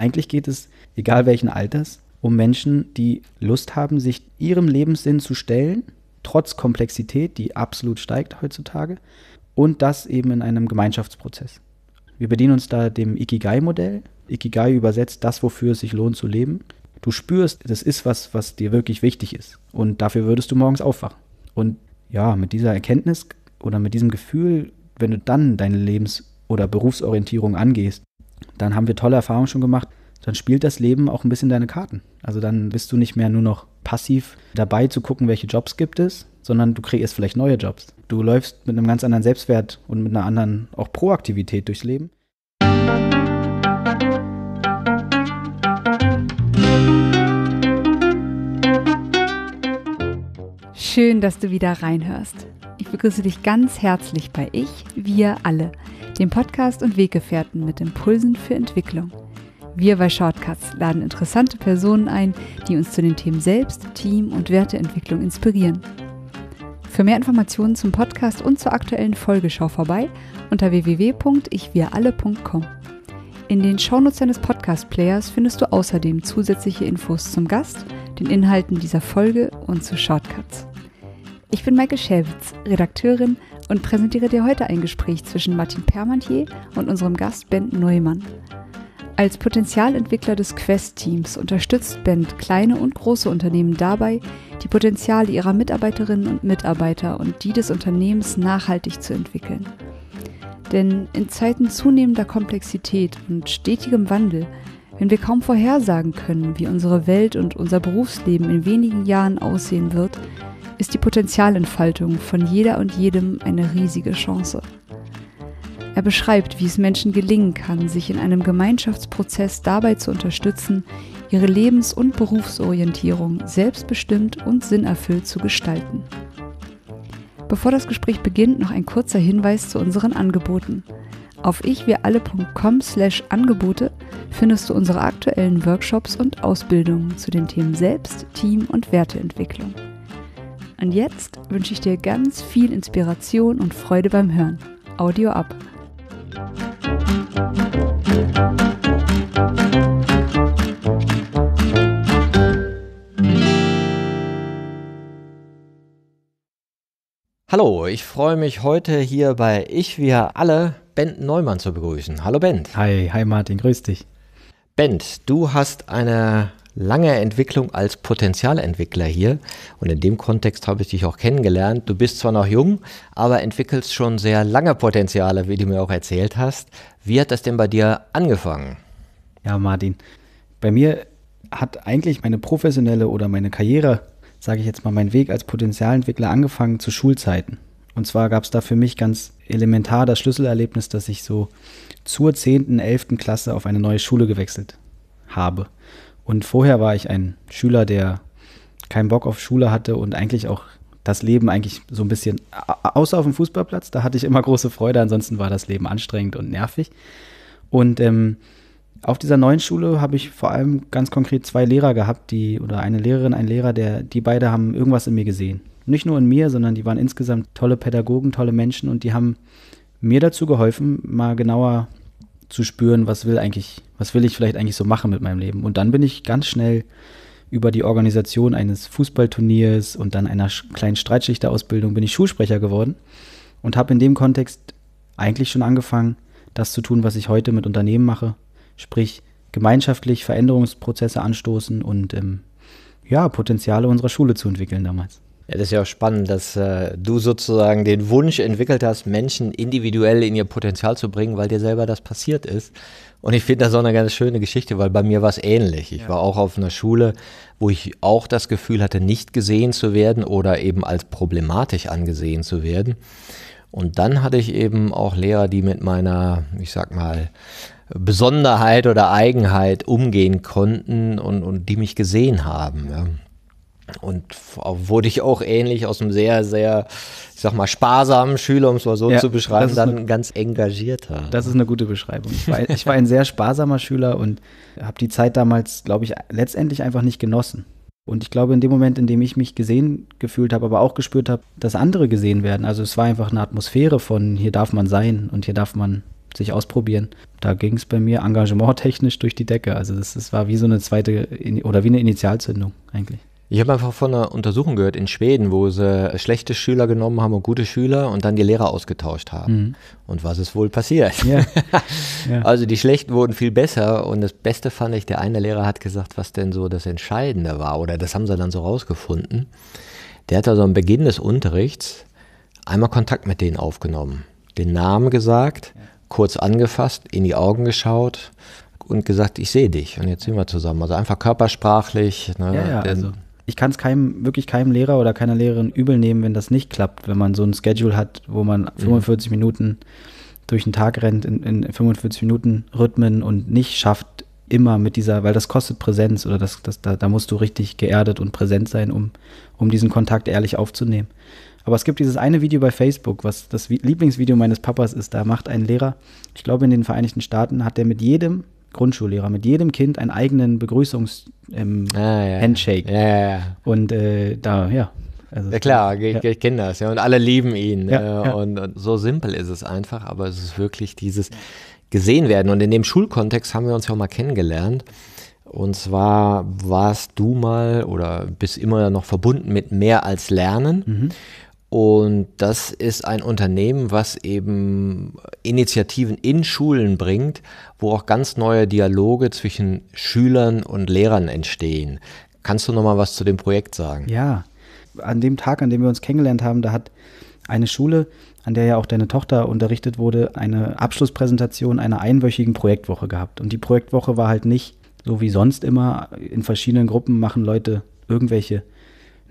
Eigentlich geht es, egal welchen Alters, um Menschen, die Lust haben, sich ihrem Lebenssinn zu stellen, trotz Komplexität, die absolut steigt heutzutage, und das eben in einem Gemeinschaftsprozess. Wir bedienen uns da dem Ikigai-Modell. Ikigai übersetzt das, wofür es sich lohnt zu leben. Du spürst, das ist was, was dir wirklich wichtig ist. Und dafür würdest du morgens aufwachen. Und ja, mit dieser Erkenntnis oder mit diesem Gefühl, wenn du dann deine Lebens- oder Berufsorientierung angehst, dann haben wir tolle Erfahrungen schon gemacht. Dann spielt das Leben auch ein bisschen deine Karten. Also dann bist du nicht mehr nur noch passiv dabei zu gucken, welche Jobs gibt es, sondern du kreierst vielleicht neue Jobs. Du läufst mit einem ganz anderen Selbstwert und mit einer anderen auch Proaktivität durchs Leben. Schön, dass du wieder reinhörst. Ich begrüße dich ganz herzlich bei Ich, wir alle, dem Podcast und Weggefährten mit Impulsen für Entwicklung. Wir bei Shortcuts laden interessante Personen ein, die uns zu den Themen Selbst, Team und Werteentwicklung inspirieren. Für mehr Informationen zum Podcast und zur aktuellen Folge schau vorbei unter www.ichwiralle.com. In den Shownotes deines Podcast-Players findest du außerdem zusätzliche Infos zum Gast, den Inhalten dieser Folge und zu Shortcuts. Ich bin Maike Schäwitz, Redakteurin und präsentiere dir heute ein Gespräch zwischen Martin Permantier und unserem Gast Ben Neumann. Als Potenzialentwickler des Quest-Teams unterstützt Ben kleine und große Unternehmen dabei, die Potenziale ihrer Mitarbeiterinnen und Mitarbeiter und die des Unternehmens nachhaltig zu entwickeln. Denn in Zeiten zunehmender Komplexität und stetigem Wandel, wenn wir kaum vorhersagen können, wie unsere Welt und unser Berufsleben in wenigen Jahren aussehen wird, ist die Potenzialentfaltung von jeder und jedem eine riesige Chance. Er beschreibt, wie es Menschen gelingen kann, sich in einem Gemeinschaftsprozess dabei zu unterstützen, ihre Lebens- und Berufsorientierung selbstbestimmt und sinnerfüllt zu gestalten. Bevor das Gespräch beginnt, noch ein kurzer Hinweis zu unseren Angeboten. Auf ichwiralle.com/angebote findest du unsere aktuellen Workshops und Ausbildungen zu den Themen Selbst, Team und Werteentwicklung. Und jetzt wünsche ich dir ganz viel Inspiration und Freude beim Hören. Audio ab. Hallo, ich freue mich heute hier bei Ich wir alle Bent Neumann zu begrüßen. Hallo Bent. Hi, hi Martin, grüß dich. Bent, du hast eine lange Entwicklung als Potenzialentwickler hier. Und in dem Kontext habe ich dich auch kennengelernt. Du bist zwar noch jung, aber entwickelst schon sehr lange Potenziale, wie du mir auch erzählt hast. Wie hat das denn bei dir angefangen? Ja, Martin, bei mir hat eigentlich meine professionelle oder meine Karriere, sage ich jetzt mal, mein Weg als Potenzialentwickler angefangen zu Schulzeiten. Und zwar gab es da für mich ganz elementar das Schlüsselerlebnis, dass ich so zur 10., 11. Klasse auf eine neue Schule gewechselt habe. Und vorher war ich ein Schüler, der keinen Bock auf Schule hatte und eigentlich auch das Leben eigentlich so ein bisschen, außer auf dem Fußballplatz, da hatte ich immer große Freude, ansonsten war das Leben anstrengend und nervig. Und ähm, auf dieser neuen Schule habe ich vor allem ganz konkret zwei Lehrer gehabt, die, oder eine Lehrerin, ein Lehrer, der, die beide haben irgendwas in mir gesehen. Nicht nur in mir, sondern die waren insgesamt tolle Pädagogen, tolle Menschen und die haben mir dazu geholfen, mal genauer zu spüren, was will eigentlich, was will ich vielleicht eigentlich so machen mit meinem Leben. Und dann bin ich ganz schnell über die Organisation eines Fußballturniers und dann einer kleinen Streitschichterausbildung bin ich Schulsprecher geworden und habe in dem Kontext eigentlich schon angefangen, das zu tun, was ich heute mit Unternehmen mache, sprich gemeinschaftlich Veränderungsprozesse anstoßen und ähm, ja, Potenziale unserer Schule zu entwickeln damals. Ja, das ist ja auch spannend, dass äh, du sozusagen den Wunsch entwickelt hast, Menschen individuell in ihr Potenzial zu bringen, weil dir selber das passiert ist. Und ich finde das auch eine ganz schöne Geschichte, weil bei mir war es ähnlich. Ich ja. war auch auf einer Schule, wo ich auch das Gefühl hatte, nicht gesehen zu werden oder eben als problematisch angesehen zu werden. Und dann hatte ich eben auch Lehrer, die mit meiner, ich sag mal, Besonderheit oder Eigenheit umgehen konnten und, und die mich gesehen haben. Ja und wurde ich auch ähnlich aus einem sehr, sehr, ich sag mal, sparsamen Schüler, um es mal so ja, zu beschreiben, dann eine, ganz engagierter. Das ist eine gute Beschreibung. Ich war, ich war ein sehr sparsamer Schüler und habe die Zeit damals, glaube ich, letztendlich einfach nicht genossen. Und ich glaube, in dem Moment, in dem ich mich gesehen gefühlt habe, aber auch gespürt habe, dass andere gesehen werden. Also es war einfach eine Atmosphäre von hier darf man sein und hier darf man sich ausprobieren. Da ging es bei mir engagementtechnisch durch die Decke. Also das, das war wie so eine zweite oder wie eine Initialzündung eigentlich. Ich habe einfach von einer Untersuchung gehört in Schweden, wo sie schlechte Schüler genommen haben und gute Schüler und dann die Lehrer ausgetauscht haben. Mhm. Und was ist wohl passiert? Ja. Ja. Also die Schlechten wurden viel besser und das Beste fand ich, der eine Lehrer hat gesagt, was denn so das Entscheidende war oder das haben sie dann so rausgefunden. Der hat also am Beginn des Unterrichts einmal Kontakt mit denen aufgenommen, den Namen gesagt, kurz angefasst, in die Augen geschaut und gesagt, ich sehe dich und jetzt sind wir zusammen. Also einfach körpersprachlich. Ne, ja, ja, also ich kann es keinem, wirklich keinem Lehrer oder keiner Lehrerin übel nehmen, wenn das nicht klappt, wenn man so ein Schedule hat, wo man 45 mhm. Minuten durch den Tag rennt in, in 45 Minuten Rhythmen und nicht schafft, immer mit dieser, weil das kostet Präsenz oder das, das, da, da musst du richtig geerdet und präsent sein, um, um diesen Kontakt ehrlich aufzunehmen. Aber es gibt dieses eine Video bei Facebook, was das Lieblingsvideo meines Papas ist. Da macht ein Lehrer, ich glaube in den Vereinigten Staaten, hat der mit jedem Grundschullehrer mit jedem Kind einen eigenen Begrüßungs-Handshake. Ähm, ah, ja. ja, ja, Und äh, da, ja. Also, ja klar, ich, ich kenne das, ja. Und alle lieben ihn. Äh, und, und, so simpel ist es einfach, aber es ist wirklich dieses gesehen werden. Und in dem Schulkontext haben wir uns ja auch mal kennengelernt. Und zwar warst du mal oder bist immer noch verbunden mit mehr als Lernen. Mhm. Und das ist ein Unternehmen, was eben Initiativen in Schulen bringt, wo auch ganz neue Dialoge zwischen Schülern und Lehrern entstehen. Kannst du noch mal was zu dem Projekt sagen? Ja, an dem Tag, an dem wir uns kennengelernt haben, da hat eine Schule, an der ja auch deine Tochter unterrichtet wurde, eine Abschlusspräsentation einer einwöchigen Projektwoche gehabt. Und die Projektwoche war halt nicht so wie sonst immer. In verschiedenen Gruppen machen Leute irgendwelche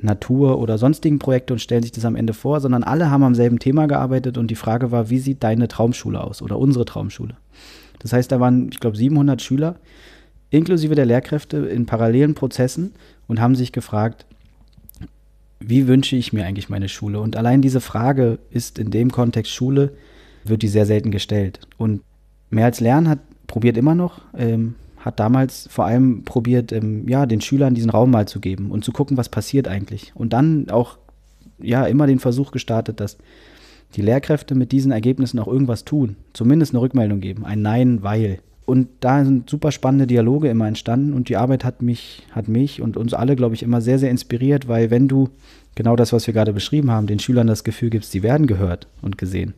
Natur oder sonstigen Projekte und stellen sich das am Ende vor, sondern alle haben am selben Thema gearbeitet und die Frage war, wie sieht deine Traumschule aus oder unsere Traumschule? Das heißt, da waren, ich glaube, 700 Schüler inklusive der Lehrkräfte in parallelen Prozessen und haben sich gefragt, wie wünsche ich mir eigentlich meine Schule? Und allein diese Frage ist in dem Kontext Schule, wird die sehr selten gestellt. Und mehr als Lernen hat probiert immer noch. Ähm, hat damals vor allem probiert, ähm, ja, den Schülern diesen Raum mal zu geben und zu gucken, was passiert eigentlich. Und dann auch, ja, immer den Versuch gestartet, dass die Lehrkräfte mit diesen Ergebnissen auch irgendwas tun, zumindest eine Rückmeldung geben, ein Nein, weil. Und da sind super spannende Dialoge immer entstanden und die Arbeit hat mich, hat mich und uns alle, glaube ich, immer sehr, sehr inspiriert, weil wenn du genau das, was wir gerade beschrieben haben, den Schülern das Gefühl gibst, sie werden gehört und gesehen,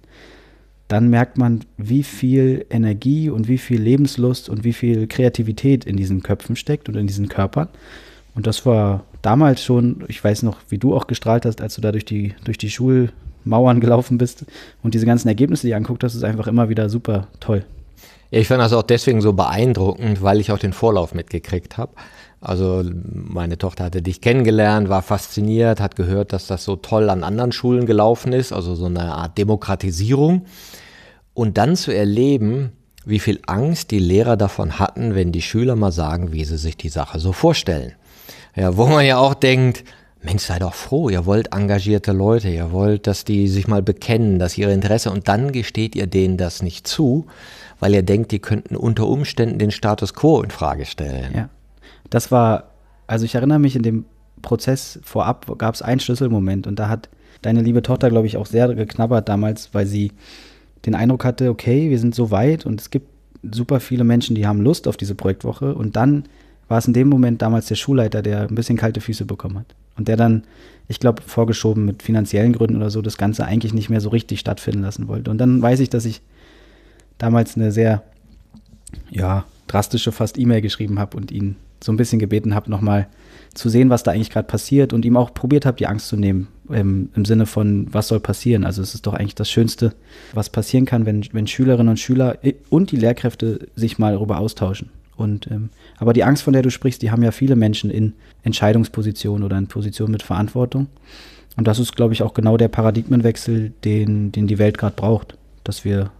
dann merkt man, wie viel Energie und wie viel Lebenslust und wie viel Kreativität in diesen Köpfen steckt und in diesen Körpern. Und das war damals schon, ich weiß noch, wie du auch gestrahlt hast, als du da durch die, durch die Schulmauern gelaufen bist und diese ganzen Ergebnisse dir anguckt hast, ist einfach immer wieder super toll. Ja, ich fand das auch deswegen so beeindruckend, weil ich auch den Vorlauf mitgekriegt habe. Also meine Tochter hatte dich kennengelernt, war fasziniert, hat gehört, dass das so toll an anderen Schulen gelaufen ist, also so eine Art Demokratisierung. Und dann zu erleben, wie viel Angst die Lehrer davon hatten, wenn die Schüler mal sagen, wie sie sich die Sache so vorstellen. Ja, wo man ja auch denkt, Mensch, sei doch froh, ihr wollt engagierte Leute, ihr wollt, dass die sich mal bekennen, dass ihre Interesse und dann gesteht ihr denen das nicht zu, weil ihr denkt, die könnten unter Umständen den Status quo in Frage stellen. Ja. Das war, also ich erinnere mich in dem Prozess vorab gab es einen Schlüsselmoment und da hat deine liebe Tochter, glaube ich, auch sehr geknabbert damals, weil sie den Eindruck hatte, okay, wir sind so weit und es gibt super viele Menschen, die haben Lust auf diese Projektwoche. Und dann war es in dem Moment damals der Schulleiter, der ein bisschen kalte Füße bekommen hat. Und der dann, ich glaube, vorgeschoben mit finanziellen Gründen oder so, das Ganze eigentlich nicht mehr so richtig stattfinden lassen wollte. Und dann weiß ich, dass ich damals eine sehr, ja, drastische fast E-Mail geschrieben habe und ihn so ein bisschen gebeten habe, nochmal zu sehen, was da eigentlich gerade passiert und ihm auch probiert habe, die Angst zu nehmen, ähm, im Sinne von, was soll passieren? Also es ist doch eigentlich das Schönste, was passieren kann, wenn, wenn Schülerinnen und Schüler und die Lehrkräfte sich mal darüber austauschen. Und, ähm, aber die Angst, von der du sprichst, die haben ja viele Menschen in Entscheidungspositionen oder in Positionen mit Verantwortung. Und das ist, glaube ich, auch genau der Paradigmenwechsel, den, den die Welt gerade braucht, dass wir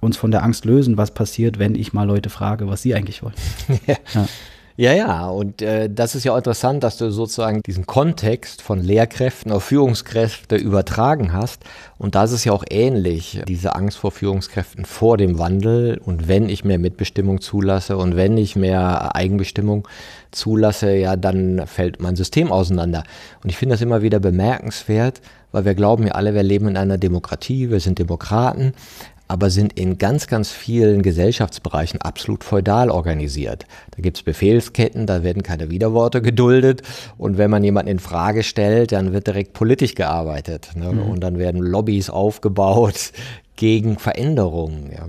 uns von der Angst lösen, was passiert, wenn ich mal Leute frage, was sie eigentlich wollen. Ja. ja. Ja, ja, und äh, das ist ja auch interessant, dass du sozusagen diesen Kontext von Lehrkräften auf Führungskräfte übertragen hast. Und das ist ja auch ähnlich, diese Angst vor Führungskräften vor dem Wandel und wenn ich mehr Mitbestimmung zulasse und wenn ich mehr Eigenbestimmung zulasse, ja, dann fällt mein System auseinander. Und ich finde das immer wieder bemerkenswert, weil wir glauben ja alle, wir leben in einer Demokratie, wir sind Demokraten, aber sind in ganz, ganz vielen Gesellschaftsbereichen absolut feudal organisiert. Da gibt es Befehlsketten, da werden keine Widerworte geduldet und wenn man jemanden in Frage stellt, dann wird direkt politisch gearbeitet ne? mhm. und dann werden Lobbys aufgebaut gegen Veränderungen. Ja.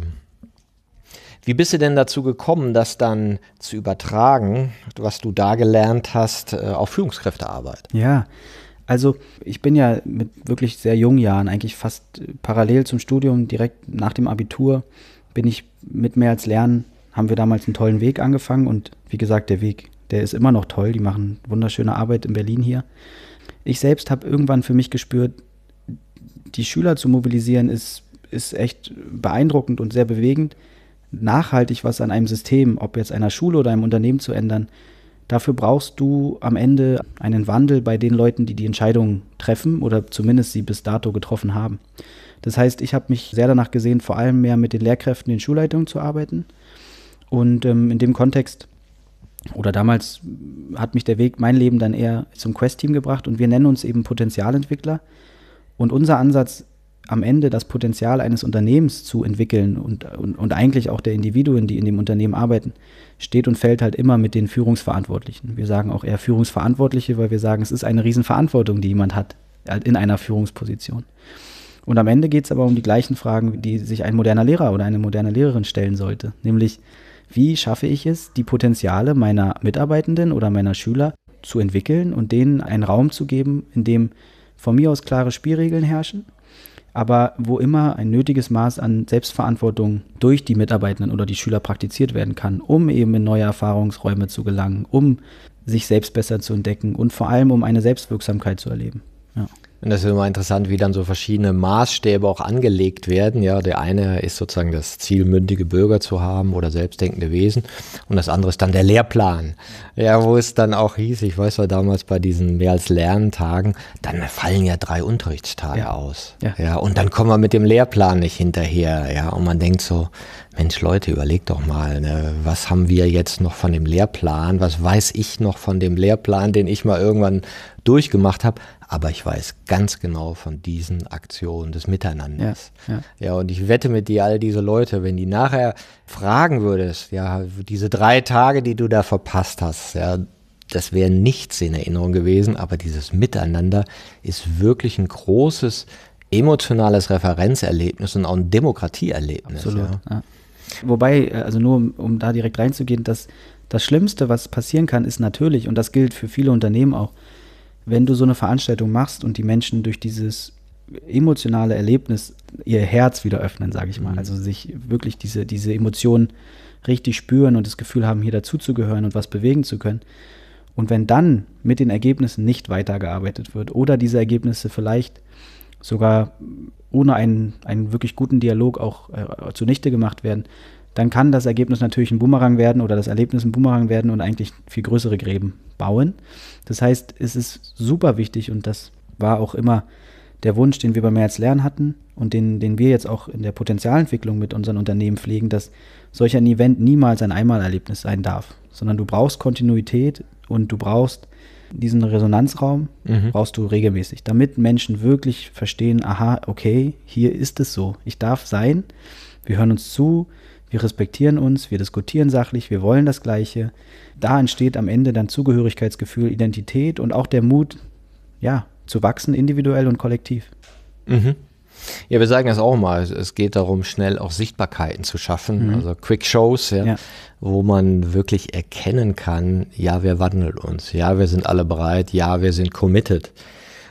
Wie bist du denn dazu gekommen, das dann zu übertragen, was du da gelernt hast, äh, auf Führungskräftearbeit? Ja, also ich bin ja mit wirklich sehr jungen Jahren, eigentlich fast äh, parallel zum Studium, direkt nach dem Abitur, bin ich mit mehr als Lernen, haben wir damals einen tollen Weg angefangen und wie gesagt, der Weg, der ist immer noch toll. Die machen wunderschöne Arbeit in Berlin hier. Ich selbst habe irgendwann für mich gespürt, die Schüler zu mobilisieren ist, ist echt beeindruckend und sehr bewegend. Nachhaltig was an einem System, ob jetzt einer Schule oder einem Unternehmen zu ändern, Dafür brauchst du am Ende einen Wandel bei den Leuten, die die Entscheidungen treffen oder zumindest sie bis dato getroffen haben. Das heißt, ich habe mich sehr danach gesehen, vor allem mehr mit den Lehrkräften, den Schulleitungen zu arbeiten. Und ähm, in dem Kontext oder damals hat mich der Weg, mein Leben dann eher zum Quest-Team gebracht und wir nennen uns eben Potenzialentwickler. Und unser Ansatz am Ende das Potenzial eines Unternehmens zu entwickeln und, und, und eigentlich auch der Individuen, die in dem Unternehmen arbeiten, steht und fällt halt immer mit den Führungsverantwortlichen. Wir sagen auch eher Führungsverantwortliche, weil wir sagen, es ist eine Riesenverantwortung, die jemand hat halt in einer Führungsposition. Und am Ende geht es aber um die gleichen Fragen, die sich ein moderner Lehrer oder eine moderne Lehrerin stellen sollte, nämlich wie schaffe ich es, die Potenziale meiner Mitarbeitenden oder meiner Schüler zu entwickeln und denen einen Raum zu geben, in dem von mir aus klare Spielregeln herrschen, aber wo immer ein nötiges Maß an Selbstverantwortung durch die Mitarbeitenden oder die Schüler praktiziert werden kann, um eben in neue Erfahrungsräume zu gelangen, um sich selbst besser zu entdecken und vor allem um eine Selbstwirksamkeit zu erleben. Ja. Und das ist immer interessant, wie dann so verschiedene Maßstäbe auch angelegt werden. Ja, der eine ist sozusagen das Ziel, mündige Bürger zu haben oder selbstdenkende Wesen. Und das andere ist dann der Lehrplan. Ja, wo es dann auch hieß, ich weiß war damals bei diesen mehr als Lerntagen, dann fallen ja drei Unterrichtstage ja. aus. Ja. ja, und dann kommen wir mit dem Lehrplan nicht hinterher. Ja, und man denkt so, Mensch, Leute, überlegt doch mal, ne, was haben wir jetzt noch von dem Lehrplan? Was weiß ich noch von dem Lehrplan, den ich mal irgendwann durchgemacht habe? aber ich weiß ganz genau von diesen Aktionen des Miteinanders. Ja, ja. ja, und ich wette mit dir, all diese Leute, wenn die nachher fragen würdest, ja, diese drei Tage, die du da verpasst hast, ja, das wäre nichts in Erinnerung gewesen, aber dieses Miteinander ist wirklich ein großes emotionales Referenzerlebnis und auch ein Demokratieerlebnis. Absolut, ja. Ja. Wobei, äh, also nur um, um da direkt reinzugehen, dass das Schlimmste, was passieren kann, ist natürlich, und das gilt für viele Unternehmen auch, wenn du so eine Veranstaltung machst und die Menschen durch dieses emotionale Erlebnis ihr Herz wieder öffnen, sage ich mal. Mhm. Also sich wirklich diese, diese Emotionen richtig spüren und das Gefühl haben, hier dazuzugehören und was bewegen zu können. Und wenn dann mit den Ergebnissen nicht weitergearbeitet wird oder diese Ergebnisse vielleicht sogar ohne einen, einen wirklich guten Dialog auch äh, zunichte gemacht werden, dann kann das Ergebnis natürlich ein Bumerang werden oder das Erlebnis ein Bumerang werden und eigentlich viel größere Gräben bauen. Das heißt, es ist super wichtig und das war auch immer der Wunsch, den wir bei Mehr als Lernen hatten und den, den wir jetzt auch in der Potenzialentwicklung mit unseren Unternehmen pflegen, dass solch ein Event niemals ein Einmalerlebnis sein darf, sondern du brauchst Kontinuität und du brauchst diesen Resonanzraum, mhm. brauchst du regelmäßig, damit Menschen wirklich verstehen, aha, okay, hier ist es so, ich darf sein, wir hören uns zu, wir respektieren uns, wir diskutieren sachlich, wir wollen das Gleiche. Da entsteht am Ende dann Zugehörigkeitsgefühl, Identität und auch der Mut, ja, zu wachsen, individuell und kollektiv. Mhm. Ja, wir sagen das auch mal. Es geht darum, schnell auch Sichtbarkeiten zu schaffen, mhm. also Quick Shows, ja, ja. wo man wirklich erkennen kann, ja, wir wandeln uns, ja, wir sind alle bereit, ja, wir sind committed.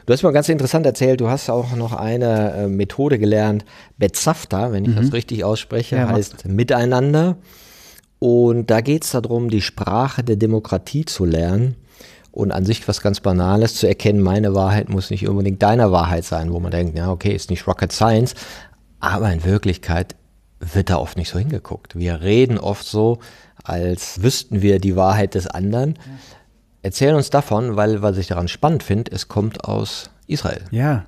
Du hast mir ganz interessant erzählt, du hast auch noch eine äh, Methode gelernt, Betsafter, wenn ich mhm. das richtig ausspreche, ja, heißt Miteinander. Und da geht es darum, die Sprache der Demokratie zu lernen und an sich was ganz Banales zu erkennen, meine Wahrheit muss nicht unbedingt deiner Wahrheit sein, wo man denkt, ja, okay, ist nicht Rocket Science, aber in Wirklichkeit wird da oft nicht so hingeguckt. Wir reden oft so, als wüssten wir die Wahrheit des anderen. Ja. Erzähl uns davon, weil was ich daran spannend finde, es kommt aus Israel. Ja,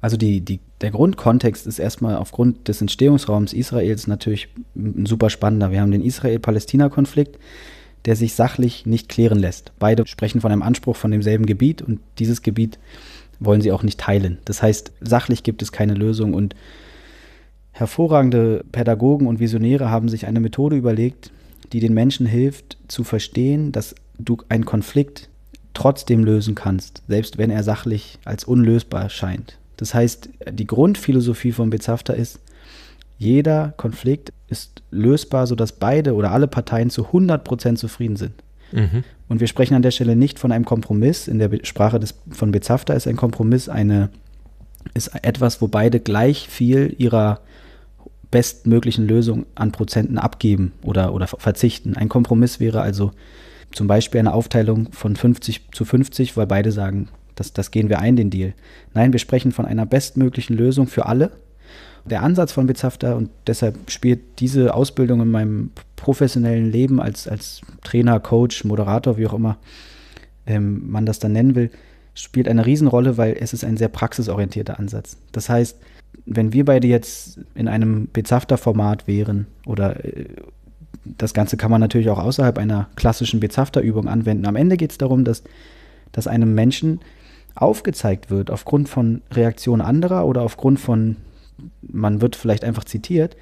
also die, die, der Grundkontext ist erstmal aufgrund des Entstehungsraums Israels natürlich ein super spannender. Wir haben den Israel-Palästina-Konflikt, der sich sachlich nicht klären lässt. Beide sprechen von einem Anspruch von demselben Gebiet und dieses Gebiet wollen sie auch nicht teilen. Das heißt, sachlich gibt es keine Lösung und hervorragende Pädagogen und Visionäre haben sich eine Methode überlegt, die den Menschen hilft zu verstehen, dass du einen Konflikt trotzdem lösen kannst, selbst wenn er sachlich als unlösbar scheint. Das heißt, die Grundphilosophie von Bezafter ist, jeder Konflikt ist lösbar, sodass beide oder alle Parteien zu 100% zufrieden sind. Mhm. Und wir sprechen an der Stelle nicht von einem Kompromiss. In der Sprache des, von Bezafter ist ein Kompromiss eine, ist etwas, wo beide gleich viel ihrer bestmöglichen Lösung an Prozenten abgeben oder, oder verzichten. Ein Kompromiss wäre also zum Beispiel eine Aufteilung von 50 zu 50, weil beide sagen, das, das gehen wir ein, den Deal. Nein, wir sprechen von einer bestmöglichen Lösung für alle. Der Ansatz von Bizafter und deshalb spielt diese Ausbildung in meinem professionellen Leben als, als Trainer, Coach, Moderator, wie auch immer ähm, man das dann nennen will, spielt eine Riesenrolle, weil es ist ein sehr praxisorientierter Ansatz. Das heißt, wenn wir beide jetzt in einem Bezafter-Format wären oder äh, das Ganze kann man natürlich auch außerhalb einer klassischen Bezafterübung anwenden. Am Ende geht es darum, dass, dass einem Menschen aufgezeigt wird, aufgrund von Reaktionen anderer oder aufgrund von, man wird vielleicht einfach zitiert.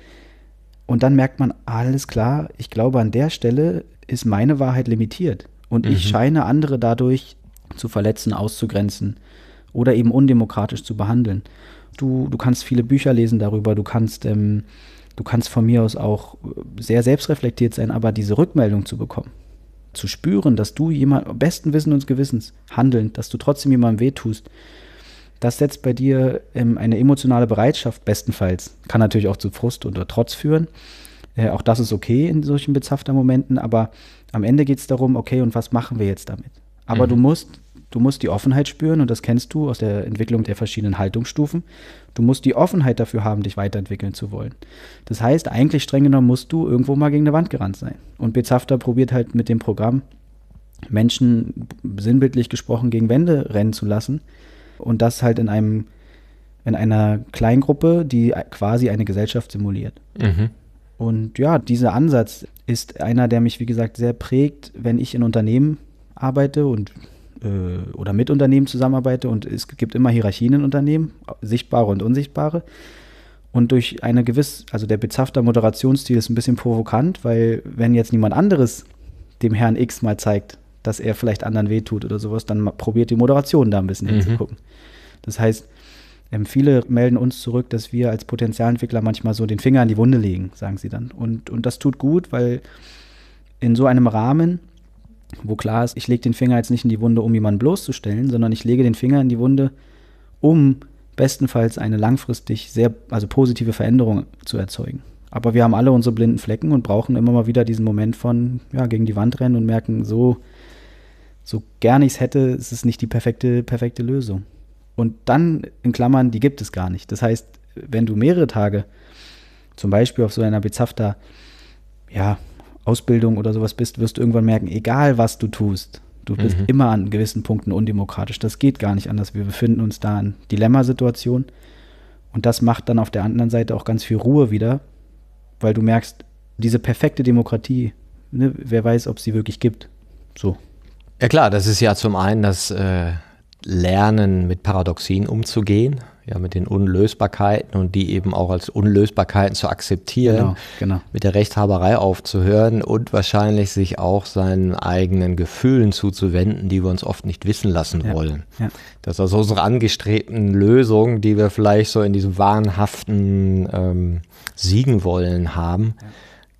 Und dann merkt man, alles klar, ich glaube, an der Stelle ist meine Wahrheit limitiert. Und mhm. ich scheine andere dadurch zu verletzen, auszugrenzen oder eben undemokratisch zu behandeln. Du, du kannst viele Bücher lesen darüber, du kannst ähm, Du kannst von mir aus auch äh, sehr selbstreflektiert sein, aber diese Rückmeldung zu bekommen, zu spüren, dass du jemand besten Wissen und Gewissens handelnd, dass du trotzdem jemandem wehtust, das setzt bei dir ähm, eine emotionale Bereitschaft bestenfalls. Kann natürlich auch zu Frust oder Trotz führen. Äh, auch das ist okay in solchen bezafter Momenten, aber am Ende geht es darum, okay, und was machen wir jetzt damit? Aber mhm. du musst Du musst die Offenheit spüren und das kennst du aus der Entwicklung der verschiedenen Haltungsstufen. Du musst die Offenheit dafür haben, dich weiterentwickeln zu wollen. Das heißt, eigentlich streng genommen musst du irgendwo mal gegen eine Wand gerannt sein. Und Bezafter probiert halt mit dem Programm Menschen sinnbildlich gesprochen gegen Wände rennen zu lassen und das halt in einem in einer Kleingruppe, die quasi eine Gesellschaft simuliert. Mhm. Und ja, dieser Ansatz ist einer, der mich, wie gesagt, sehr prägt, wenn ich in Unternehmen arbeite und äh, oder mit Unternehmen zusammenarbeite und es gibt immer Hierarchien in Unternehmen, sichtbare und unsichtbare. Und durch eine gewisse, also der bezafter Moderationsstil ist ein bisschen provokant, weil wenn jetzt niemand anderes dem Herrn X mal zeigt, dass er vielleicht anderen wehtut oder sowas, dann probiert die Moderation da ein bisschen mhm. hinzugucken. Das heißt, ähm, viele melden uns zurück, dass wir als Potenzialentwickler manchmal so den Finger in die Wunde legen, sagen sie dann. Und, und das tut gut, weil in so einem Rahmen wo klar ist, ich lege den Finger jetzt nicht in die Wunde, um jemanden bloßzustellen, sondern ich lege den Finger in die Wunde, um bestenfalls eine langfristig sehr, also positive Veränderung zu erzeugen. Aber wir haben alle unsere blinden Flecken und brauchen immer mal wieder diesen Moment von, ja, gegen die Wand rennen und merken, so, so gern ich es hätte, ist es nicht die perfekte, perfekte Lösung. Und dann, in Klammern, die gibt es gar nicht. Das heißt, wenn du mehrere Tage zum Beispiel auf so einer Bezafter, ja, Ausbildung oder sowas bist, wirst du irgendwann merken, egal was du tust, du bist mhm. immer an gewissen Punkten undemokratisch. Das geht gar nicht anders. Wir befinden uns da in Dilemmasituationen. Und das macht dann auf der anderen Seite auch ganz viel Ruhe wieder, weil du merkst, diese perfekte Demokratie, ne, wer weiß, ob es sie wirklich gibt. So. Ja klar, das ist ja zum einen das äh, Lernen, mit Paradoxien umzugehen ja, mit den Unlösbarkeiten und die eben auch als Unlösbarkeiten zu akzeptieren, genau, genau. mit der Rechthaberei aufzuhören und wahrscheinlich sich auch seinen eigenen Gefühlen zuzuwenden, die wir uns oft nicht wissen lassen ja, wollen. Ja. Das ist also unsere angestrebten Lösungen, die wir vielleicht so in diesem wahnhaften ähm, Siegen wollen haben, ja.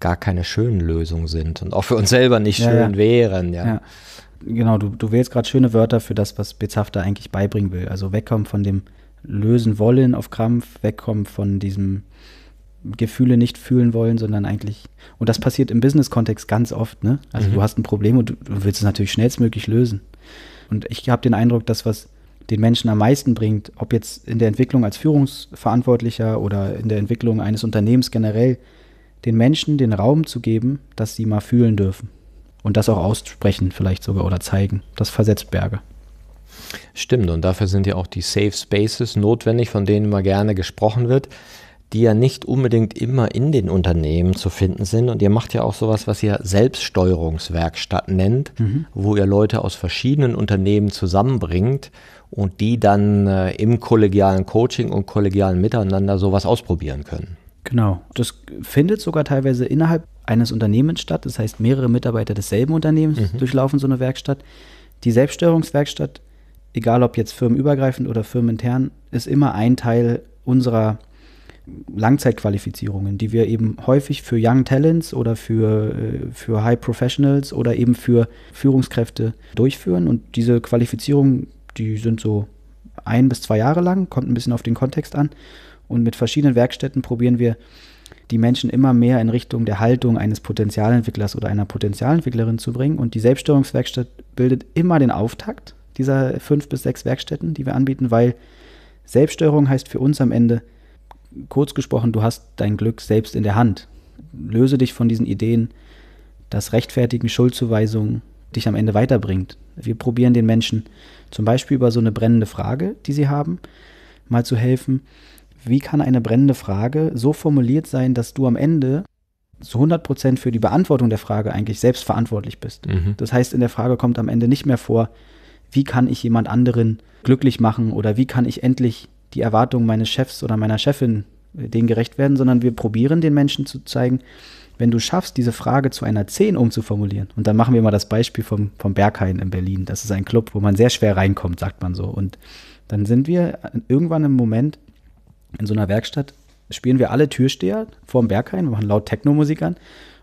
gar keine schönen Lösungen sind und auch für uns selber nicht schön wären. ja genau, du, du wählst gerade schöne Wörter für das, was Bizhafter eigentlich beibringen will. Also wegkommen von dem lösen wollen auf Krampf, wegkommen von diesem Gefühle nicht fühlen wollen, sondern eigentlich, und das passiert im Business-Kontext ganz oft, ne? Also mhm. du hast ein Problem und du, du willst es natürlich schnellstmöglich lösen. Und ich habe den Eindruck, dass was den Menschen am meisten bringt, ob jetzt in der Entwicklung als Führungsverantwortlicher oder in der Entwicklung eines Unternehmens generell, den Menschen den Raum zu geben, dass sie mal fühlen dürfen. Und das auch aussprechen vielleicht sogar oder zeigen. Das versetzt Berge. Stimmt, und dafür sind ja auch die Safe Spaces notwendig, von denen immer gerne gesprochen wird, die ja nicht unbedingt immer in den Unternehmen zu finden sind. Und ihr macht ja auch sowas, was ihr Selbststeuerungswerkstatt nennt, mhm. wo ihr Leute aus verschiedenen Unternehmen zusammenbringt und die dann äh, im kollegialen Coaching und kollegialen Miteinander sowas ausprobieren können. Genau. Das findet sogar teilweise innerhalb eines Unternehmens statt. Das heißt, mehrere Mitarbeiter desselben Unternehmens mhm. durchlaufen so eine Werkstatt. Die Selbststeuerungswerkstatt egal ob jetzt firmenübergreifend oder firmenintern, ist immer ein Teil unserer Langzeitqualifizierungen, die wir eben häufig für Young Talents oder für, äh, für High Professionals oder eben für Führungskräfte durchführen. Und diese Qualifizierungen, die sind so ein bis zwei Jahre lang, kommt ein bisschen auf den Kontext an. Und mit verschiedenen Werkstätten probieren wir die Menschen immer mehr in Richtung der Haltung eines Potenzialentwicklers oder einer Potenzialentwicklerin zu bringen. Und die Selbststeuerungswerkstatt bildet immer den Auftakt dieser fünf bis sechs Werkstätten, die wir anbieten, weil Selbststeuerung heißt für uns am Ende, kurz gesprochen, du hast dein Glück selbst in der Hand. Löse dich von diesen Ideen, dass Rechtfertigen, Schuldzuweisungen dich am Ende weiterbringt. Wir probieren den Menschen zum Beispiel über so eine brennende Frage, die sie haben, mal zu helfen. Wie kann eine brennende Frage so formuliert sein, dass du am Ende zu 100% für die Beantwortung der Frage eigentlich selbst verantwortlich bist? Mhm. Das heißt, in der Frage kommt am Ende nicht mehr vor, wie kann ich jemand anderen glücklich machen oder wie kann ich endlich die Erwartungen meines Chefs oder meiner Chefin äh, denen gerecht werden, sondern wir probieren den Menschen zu zeigen, wenn du schaffst, diese Frage zu einer 10 umzuformulieren, und dann machen wir mal das Beispiel vom, vom Berghain in Berlin. Das ist ein Club, wo man sehr schwer reinkommt, sagt man so. Und dann sind wir irgendwann im Moment in so einer Werkstatt, spielen wir alle Türsteher vorm Berghain, machen laut Techno-Musik an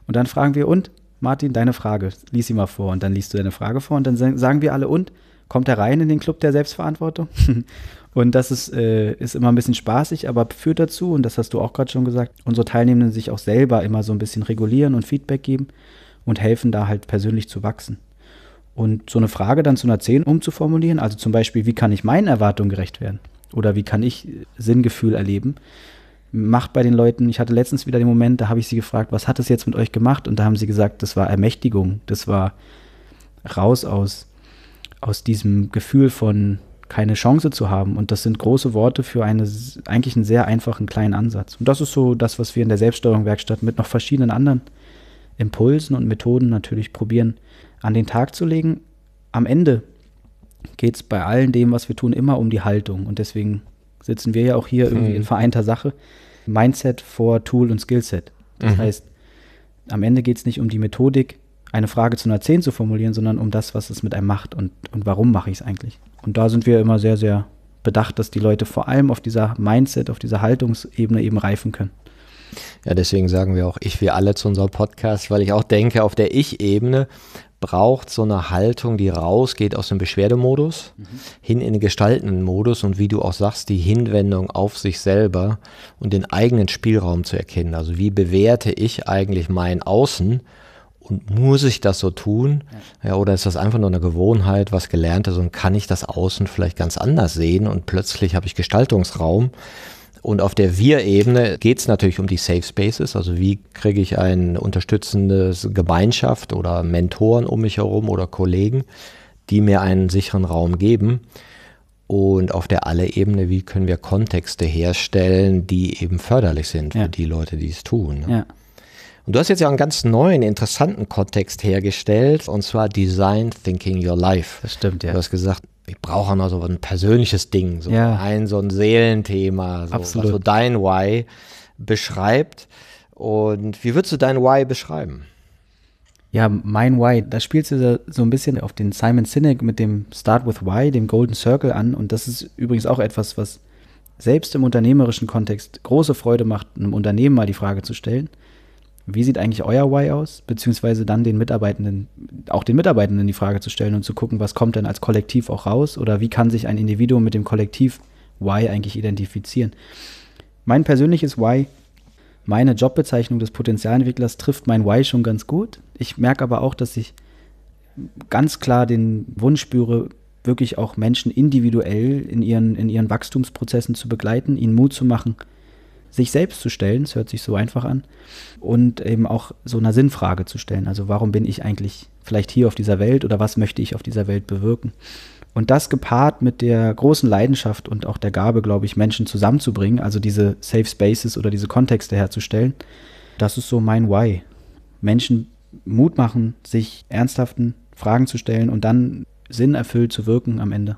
und dann fragen wir, und Martin, deine Frage, lies sie mal vor. Und dann liest du deine Frage vor und dann sagen wir alle, und kommt er rein in den Club der Selbstverantwortung. und das ist, äh, ist immer ein bisschen spaßig, aber führt dazu, und das hast du auch gerade schon gesagt, unsere Teilnehmenden sich auch selber immer so ein bisschen regulieren und Feedback geben und helfen da halt persönlich zu wachsen. Und so eine Frage dann zu einer 10 umzuformulieren, also zum Beispiel, wie kann ich meinen Erwartungen gerecht werden? Oder wie kann ich äh, Sinngefühl erleben? Macht bei den Leuten, ich hatte letztens wieder den Moment, da habe ich sie gefragt, was hat es jetzt mit euch gemacht? Und da haben sie gesagt, das war Ermächtigung, das war raus aus aus diesem Gefühl von keine Chance zu haben. Und das sind große Worte für eine, eigentlich einen sehr einfachen kleinen Ansatz. Und das ist so das, was wir in der Selbststeuerung-Werkstatt mit noch verschiedenen anderen Impulsen und Methoden natürlich probieren an den Tag zu legen. Am Ende geht es bei allem dem, was wir tun, immer um die Haltung. Und deswegen sitzen wir ja auch hier mhm. irgendwie hm. in vereinter Sache. Mindset vor Tool und Skillset. Das mhm. heißt, am Ende geht es nicht um die Methodik, eine Frage zu einer 10 zu formulieren, sondern um das, was es mit einem macht und, und warum mache ich es eigentlich. Und da sind wir immer sehr, sehr bedacht, dass die Leute vor allem auf dieser Mindset, auf dieser Haltungsebene eben reifen können. Ja, deswegen sagen wir auch ich, wir alle zu unserem Podcast, weil ich auch denke, auf der Ich-Ebene braucht so eine Haltung, die rausgeht aus dem Beschwerdemodus mhm. hin in den gestaltenden Modus und wie du auch sagst, die Hinwendung auf sich selber und den eigenen Spielraum zu erkennen. Also wie bewerte ich eigentlich mein Außen und muss ich das so tun? Ja, oder ist das einfach nur eine Gewohnheit, was gelerntes und kann ich das außen vielleicht ganz anders sehen und plötzlich habe ich Gestaltungsraum? Und auf der Wir-Ebene geht es natürlich um die Safe Spaces, also wie kriege ich eine unterstützende Gemeinschaft oder Mentoren um mich herum oder Kollegen, die mir einen sicheren Raum geben. Und auf der Alle-Ebene, wie können wir Kontexte herstellen, die eben förderlich sind ja. für die Leute, die es tun. Ne? Ja. Und du hast jetzt ja einen ganz neuen, interessanten Kontext hergestellt, und zwar Design Thinking Your Life. Das stimmt, ja. Du hast gesagt, ich brauche noch so ein persönliches Ding, so ja. ein, so ein Seelenthema, so, Absolut. was so dein Why beschreibt. Und wie würdest du dein Why beschreiben? Ja, mein Why, da spielst du so ein bisschen auf den Simon Sinek mit dem Start with Why, dem Golden Circle an. Und das ist übrigens auch etwas, was selbst im unternehmerischen Kontext große Freude macht, einem Unternehmen mal die Frage zu stellen wie sieht eigentlich euer Why aus? Beziehungsweise dann den Mitarbeitenden, auch den Mitarbeitenden die Frage zu stellen und zu gucken, was kommt denn als Kollektiv auch raus oder wie kann sich ein Individuum mit dem Kollektiv Why eigentlich identifizieren? Mein persönliches Why, meine Jobbezeichnung des Potenzialentwicklers trifft mein Why schon ganz gut. Ich merke aber auch, dass ich ganz klar den Wunsch spüre, wirklich auch Menschen individuell in ihren, in ihren Wachstumsprozessen zu begleiten, ihnen Mut zu machen – sich selbst zu stellen, es hört sich so einfach an, und eben auch so einer Sinnfrage zu stellen. Also warum bin ich eigentlich vielleicht hier auf dieser Welt oder was möchte ich auf dieser Welt bewirken? Und das gepaart mit der großen Leidenschaft und auch der Gabe, glaube ich, Menschen zusammenzubringen, also diese Safe Spaces oder diese Kontexte herzustellen, das ist so mein Why. Menschen Mut machen, sich ernsthaften Fragen zu stellen und dann sinnerfüllt zu wirken am Ende.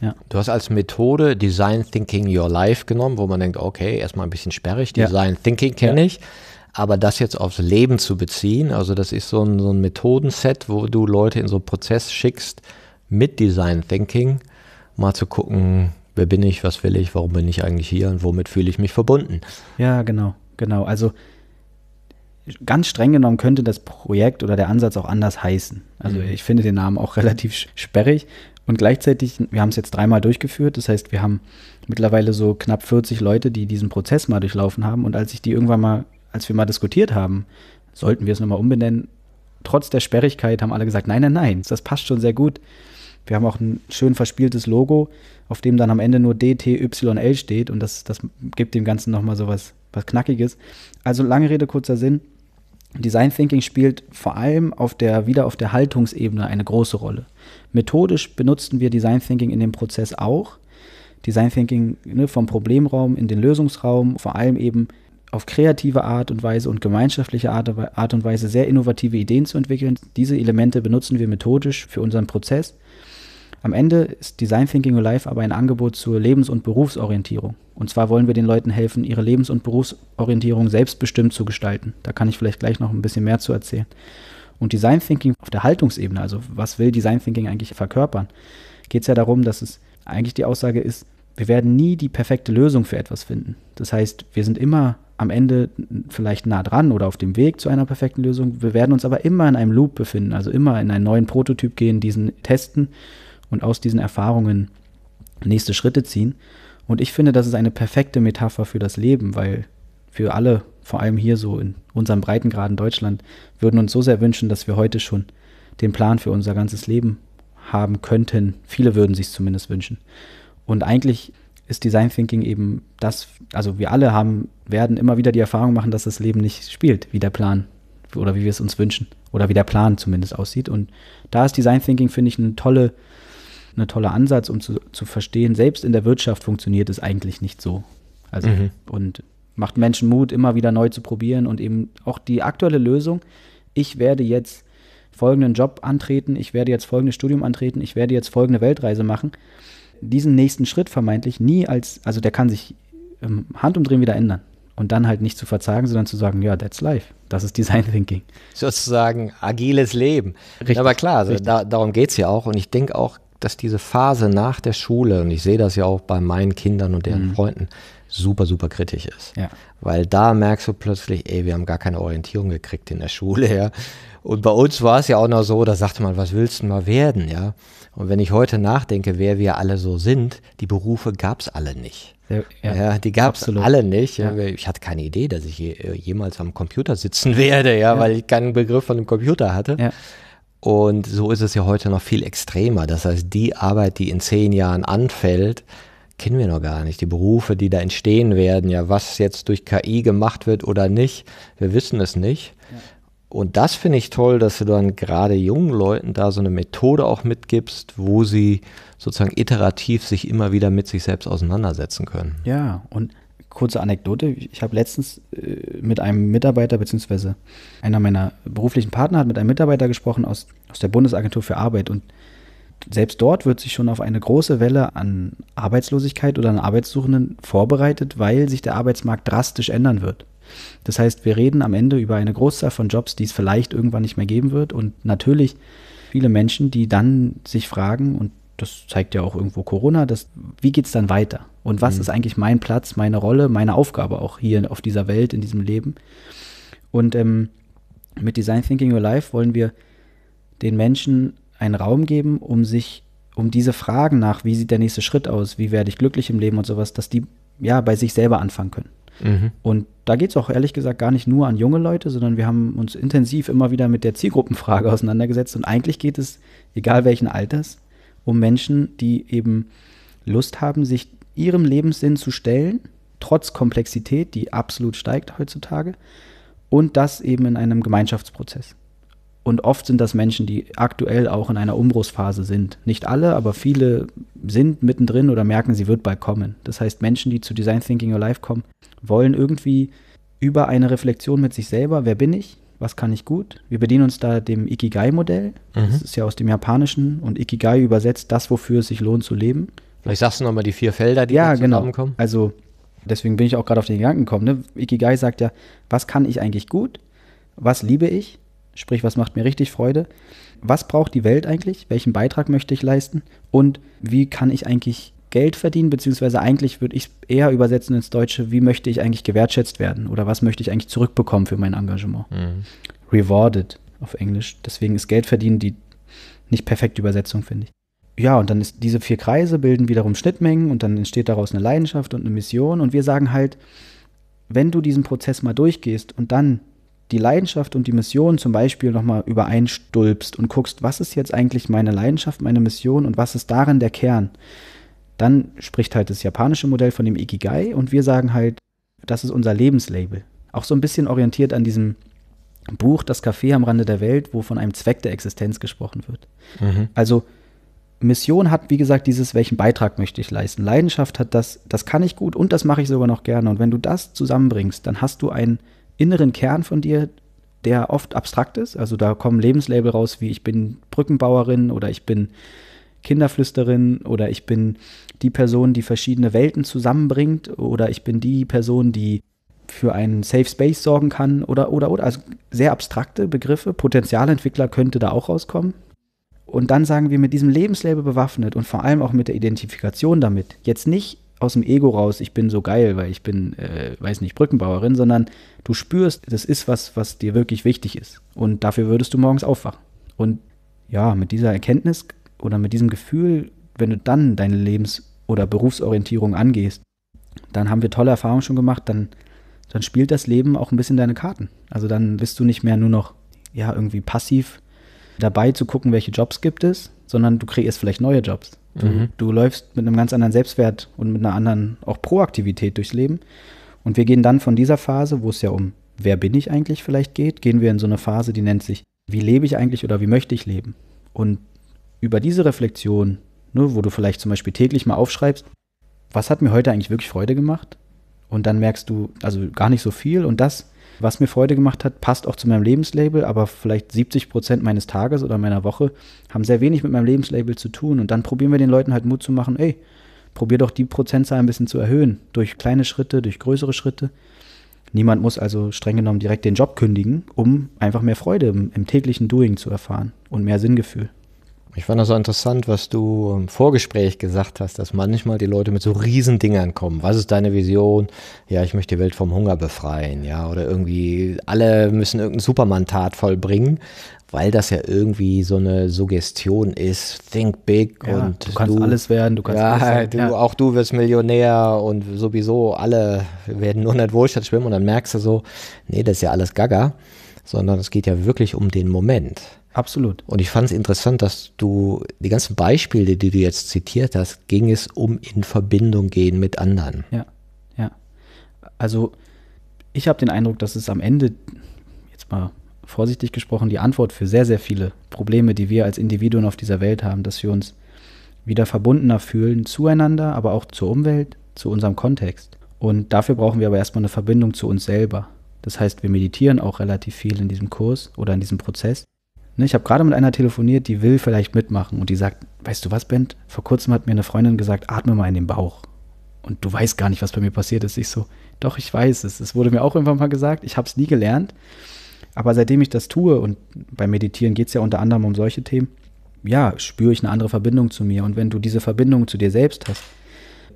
Ja. Du hast als Methode Design Thinking Your Life genommen, wo man denkt, okay, erstmal ein bisschen sperrig, Design ja. Thinking kenne ja. ich, aber das jetzt aufs Leben zu beziehen, also das ist so ein, so ein Methodenset, wo du Leute in so einen Prozess schickst mit Design Thinking, mal zu gucken, wer bin ich, was will ich, warum bin ich eigentlich hier und womit fühle ich mich verbunden. Ja, genau, genau. Also ganz streng genommen könnte das Projekt oder der Ansatz auch anders heißen. Also mhm. ich finde den Namen auch relativ sperrig und gleichzeitig, wir haben es jetzt dreimal durchgeführt, das heißt, wir haben mittlerweile so knapp 40 Leute, die diesen Prozess mal durchlaufen haben. Und als ich die irgendwann mal, als wir mal diskutiert haben, sollten wir es nochmal umbenennen, trotz der Sperrigkeit haben alle gesagt, nein, nein, nein, das passt schon sehr gut. Wir haben auch ein schön verspieltes Logo, auf dem dann am Ende nur DTYL steht und das, das gibt dem Ganzen nochmal so was, was Knackiges. Also lange Rede, kurzer Sinn. Design Thinking spielt vor allem auf der, wieder auf der Haltungsebene eine große Rolle. Methodisch benutzten wir Design Thinking in dem Prozess auch. Design Thinking ne, vom Problemraum in den Lösungsraum, vor allem eben auf kreative Art und Weise und gemeinschaftliche Art und Weise sehr innovative Ideen zu entwickeln. Diese Elemente benutzen wir methodisch für unseren Prozess. Am Ende ist Design Thinking Alive aber ein Angebot zur Lebens- und Berufsorientierung. Und zwar wollen wir den Leuten helfen, ihre Lebens- und Berufsorientierung selbstbestimmt zu gestalten. Da kann ich vielleicht gleich noch ein bisschen mehr zu erzählen. Und Design Thinking auf der Haltungsebene, also was will Design Thinking eigentlich verkörpern, geht es ja darum, dass es eigentlich die Aussage ist, wir werden nie die perfekte Lösung für etwas finden. Das heißt, wir sind immer am Ende vielleicht nah dran oder auf dem Weg zu einer perfekten Lösung. Wir werden uns aber immer in einem Loop befinden, also immer in einen neuen Prototyp gehen, diesen testen und aus diesen Erfahrungen nächste Schritte ziehen. Und ich finde, das ist eine perfekte Metapher für das Leben, weil für alle vor allem hier so in unserem Breitengraden Deutschland, würden uns so sehr wünschen, dass wir heute schon den Plan für unser ganzes Leben haben könnten. Viele würden sich zumindest wünschen. Und eigentlich ist Design Thinking eben das, also wir alle haben, werden immer wieder die Erfahrung machen, dass das Leben nicht spielt, wie der Plan oder wie wir es uns wünschen oder wie der Plan zumindest aussieht. Und da ist Design Thinking, finde ich, ein tolle, eine tolle Ansatz, um zu, zu verstehen, selbst in der Wirtschaft funktioniert es eigentlich nicht so. Also mhm. und macht Menschen Mut, immer wieder neu zu probieren und eben auch die aktuelle Lösung. Ich werde jetzt folgenden Job antreten, ich werde jetzt folgendes Studium antreten, ich werde jetzt folgende Weltreise machen. Diesen nächsten Schritt vermeintlich nie als, also der kann sich ähm, handumdrehen wieder ändern. Und dann halt nicht zu verzagen, sondern zu sagen, ja, that's life. Das ist Design Thinking. Sozusagen agiles Leben. Richtig, Aber klar, also da, darum geht es ja auch. Und ich denke auch, dass diese Phase nach der Schule, und ich sehe das ja auch bei meinen Kindern und deren mhm. Freunden, super, super kritisch ist. Ja. Weil da merkst du plötzlich, ey, wir haben gar keine Orientierung gekriegt in der Schule, ja. Und bei uns war es ja auch noch so, da sagte man, was willst du mal werden, ja. Und wenn ich heute nachdenke, wer wir alle so sind, die Berufe gab es alle nicht. Ja, ja die gab es alle nicht. Ja. Ich hatte keine Idee, dass ich äh, jemals am Computer sitzen werde, ja, weil ich keinen Begriff von dem Computer hatte. Ja. Und so ist es ja heute noch viel extremer. Das heißt, die Arbeit, die in zehn Jahren anfällt, kennen wir noch gar nicht. Die Berufe, die da entstehen werden, ja, was jetzt durch KI gemacht wird oder nicht, wir wissen es nicht. Ja. Und das finde ich toll, dass du dann gerade jungen Leuten da so eine Methode auch mitgibst, wo sie sozusagen iterativ sich immer wieder mit sich selbst auseinandersetzen können. Ja, und kurze Anekdote. Ich habe letztens äh, mit einem Mitarbeiter, beziehungsweise einer meiner beruflichen Partner hat mit einem Mitarbeiter gesprochen aus, aus der Bundesagentur für Arbeit und selbst dort wird sich schon auf eine große Welle an Arbeitslosigkeit oder an Arbeitssuchenden vorbereitet, weil sich der Arbeitsmarkt drastisch ändern wird. Das heißt, wir reden am Ende über eine Großzahl von Jobs, die es vielleicht irgendwann nicht mehr geben wird und natürlich viele Menschen, die dann sich fragen und das zeigt ja auch irgendwo Corona, dass, wie geht es dann weiter? Und was mhm. ist eigentlich mein Platz, meine Rolle, meine Aufgabe auch hier auf dieser Welt, in diesem Leben? Und ähm, mit Design Thinking Your Life wollen wir den Menschen einen Raum geben, um sich, um diese Fragen nach, wie sieht der nächste Schritt aus, wie werde ich glücklich im Leben und sowas, dass die ja bei sich selber anfangen können. Mhm. Und da geht es auch ehrlich gesagt gar nicht nur an junge Leute, sondern wir haben uns intensiv immer wieder mit der Zielgruppenfrage auseinandergesetzt. Und eigentlich geht es, egal welchen Alters, um Menschen, die eben Lust haben, sich ihrem Lebenssinn zu stellen, trotz Komplexität, die absolut steigt heutzutage, und das eben in einem Gemeinschaftsprozess. Und oft sind das Menschen, die aktuell auch in einer Umbruchsphase sind. Nicht alle, aber viele sind mittendrin oder merken, sie wird bald kommen. Das heißt, Menschen, die zu Design Thinking Your Life kommen, wollen irgendwie über eine Reflexion mit sich selber, wer bin ich, was kann ich gut. Wir bedienen uns da dem Ikigai-Modell. Mhm. Das ist ja aus dem Japanischen und Ikigai übersetzt das, wofür es sich lohnt zu leben. Vielleicht sagst du nochmal die vier Felder, die ja, genau. zusammenkommen. Genau. Also deswegen bin ich auch gerade auf den Gedanken gekommen. Ne? Ikigai sagt ja, was kann ich eigentlich gut? Was liebe ich? Sprich, was macht mir richtig Freude? Was braucht die Welt eigentlich? Welchen Beitrag möchte ich leisten? Und wie kann ich eigentlich Geld verdienen? Beziehungsweise eigentlich würde ich es eher übersetzen ins Deutsche, wie möchte ich eigentlich gewertschätzt werden? Oder was möchte ich eigentlich zurückbekommen für mein Engagement? Mhm. Rewarded auf Englisch. Deswegen ist Geld verdienen die nicht perfekte Übersetzung, finde ich ja, und dann ist diese vier Kreise bilden wiederum Schnittmengen und dann entsteht daraus eine Leidenschaft und eine Mission. Und wir sagen halt, wenn du diesen Prozess mal durchgehst und dann die Leidenschaft und die Mission zum Beispiel nochmal übereinstulpst und guckst, was ist jetzt eigentlich meine Leidenschaft, meine Mission und was ist darin der Kern, dann spricht halt das japanische Modell von dem Ikigai und wir sagen halt, das ist unser Lebenslabel. Auch so ein bisschen orientiert an diesem Buch Das Café am Rande der Welt, wo von einem Zweck der Existenz gesprochen wird. Mhm. Also Mission hat, wie gesagt, dieses, welchen Beitrag möchte ich leisten. Leidenschaft hat das, das kann ich gut und das mache ich sogar noch gerne. Und wenn du das zusammenbringst, dann hast du ein inneren Kern von dir, der oft abstrakt ist. Also da kommen Lebenslabel raus, wie ich bin Brückenbauerin oder ich bin Kinderflüsterin oder ich bin die Person, die verschiedene Welten zusammenbringt oder ich bin die Person, die für einen Safe Space sorgen kann oder oder oder. Also sehr abstrakte Begriffe. Potenzialentwickler könnte da auch rauskommen. Und dann sagen wir mit diesem Lebenslabel bewaffnet und vor allem auch mit der Identifikation damit, jetzt nicht aus dem Ego raus, ich bin so geil, weil ich bin, äh, weiß nicht, Brückenbauerin, sondern du spürst, das ist was, was dir wirklich wichtig ist. Und dafür würdest du morgens aufwachen. Und ja, mit dieser Erkenntnis oder mit diesem Gefühl, wenn du dann deine Lebens- oder Berufsorientierung angehst, dann haben wir tolle Erfahrungen schon gemacht, dann, dann spielt das Leben auch ein bisschen deine Karten. Also dann bist du nicht mehr nur noch, ja, irgendwie passiv dabei zu gucken, welche Jobs gibt es, sondern du kreierst vielleicht neue Jobs. Du, mhm. du läufst mit einem ganz anderen Selbstwert und mit einer anderen auch Proaktivität durchs Leben. Und wir gehen dann von dieser Phase, wo es ja um wer bin ich eigentlich vielleicht geht, gehen wir in so eine Phase, die nennt sich, wie lebe ich eigentlich oder wie möchte ich leben? Und über diese Reflexion, ne, wo du vielleicht zum Beispiel täglich mal aufschreibst, was hat mir heute eigentlich wirklich Freude gemacht? Und dann merkst du, also gar nicht so viel. Und das was mir Freude gemacht hat, passt auch zu meinem Lebenslabel, aber vielleicht 70 Prozent meines Tages oder meiner Woche haben sehr wenig mit meinem Lebenslabel zu tun. Und dann probieren wir den Leuten halt Mut zu machen, ey, probier doch die Prozentzahl ein bisschen zu erhöhen, durch kleine Schritte, durch größere Schritte. Niemand muss also streng genommen direkt den Job kündigen, um einfach mehr Freude im, im täglichen Doing zu erfahren und mehr Sinngefühl. Ich fand das so interessant, was du im Vorgespräch gesagt hast, dass manchmal die Leute mit so Dingern kommen. Was ist deine Vision? Ja, ich möchte die Welt vom Hunger befreien, ja. Oder irgendwie, alle müssen irgendeinen Superman-Tat vollbringen, weil das ja irgendwie so eine Suggestion ist. Think big ja, und. Du kannst du, alles werden, du kannst ja, alles werden, du, ja. auch du wirst Millionär und sowieso alle werden nur in der Wohlstand schwimmen und dann merkst du so, nee, das ist ja alles Gaga, sondern es geht ja wirklich um den Moment. Absolut. Und ich fand es interessant, dass du die ganzen Beispiele, die du jetzt zitiert hast, ging es um in Verbindung gehen mit anderen. Ja, ja. Also ich habe den Eindruck, dass es am Ende, jetzt mal vorsichtig gesprochen, die Antwort für sehr, sehr viele Probleme, die wir als Individuen auf dieser Welt haben, dass wir uns wieder verbundener fühlen zueinander, aber auch zur Umwelt, zu unserem Kontext. Und dafür brauchen wir aber erstmal eine Verbindung zu uns selber. Das heißt, wir meditieren auch relativ viel in diesem Kurs oder in diesem Prozess Ne, ich habe gerade mit einer telefoniert, die will vielleicht mitmachen und die sagt, weißt du was, Ben? Vor kurzem hat mir eine Freundin gesagt, atme mal in den Bauch. Und du weißt gar nicht, was bei mir passiert ist. Ich so, doch, ich weiß es. Es wurde mir auch irgendwann mal gesagt. Ich habe es nie gelernt. Aber seitdem ich das tue, und beim Meditieren geht es ja unter anderem um solche Themen, ja, spüre ich eine andere Verbindung zu mir. Und wenn du diese Verbindung zu dir selbst hast,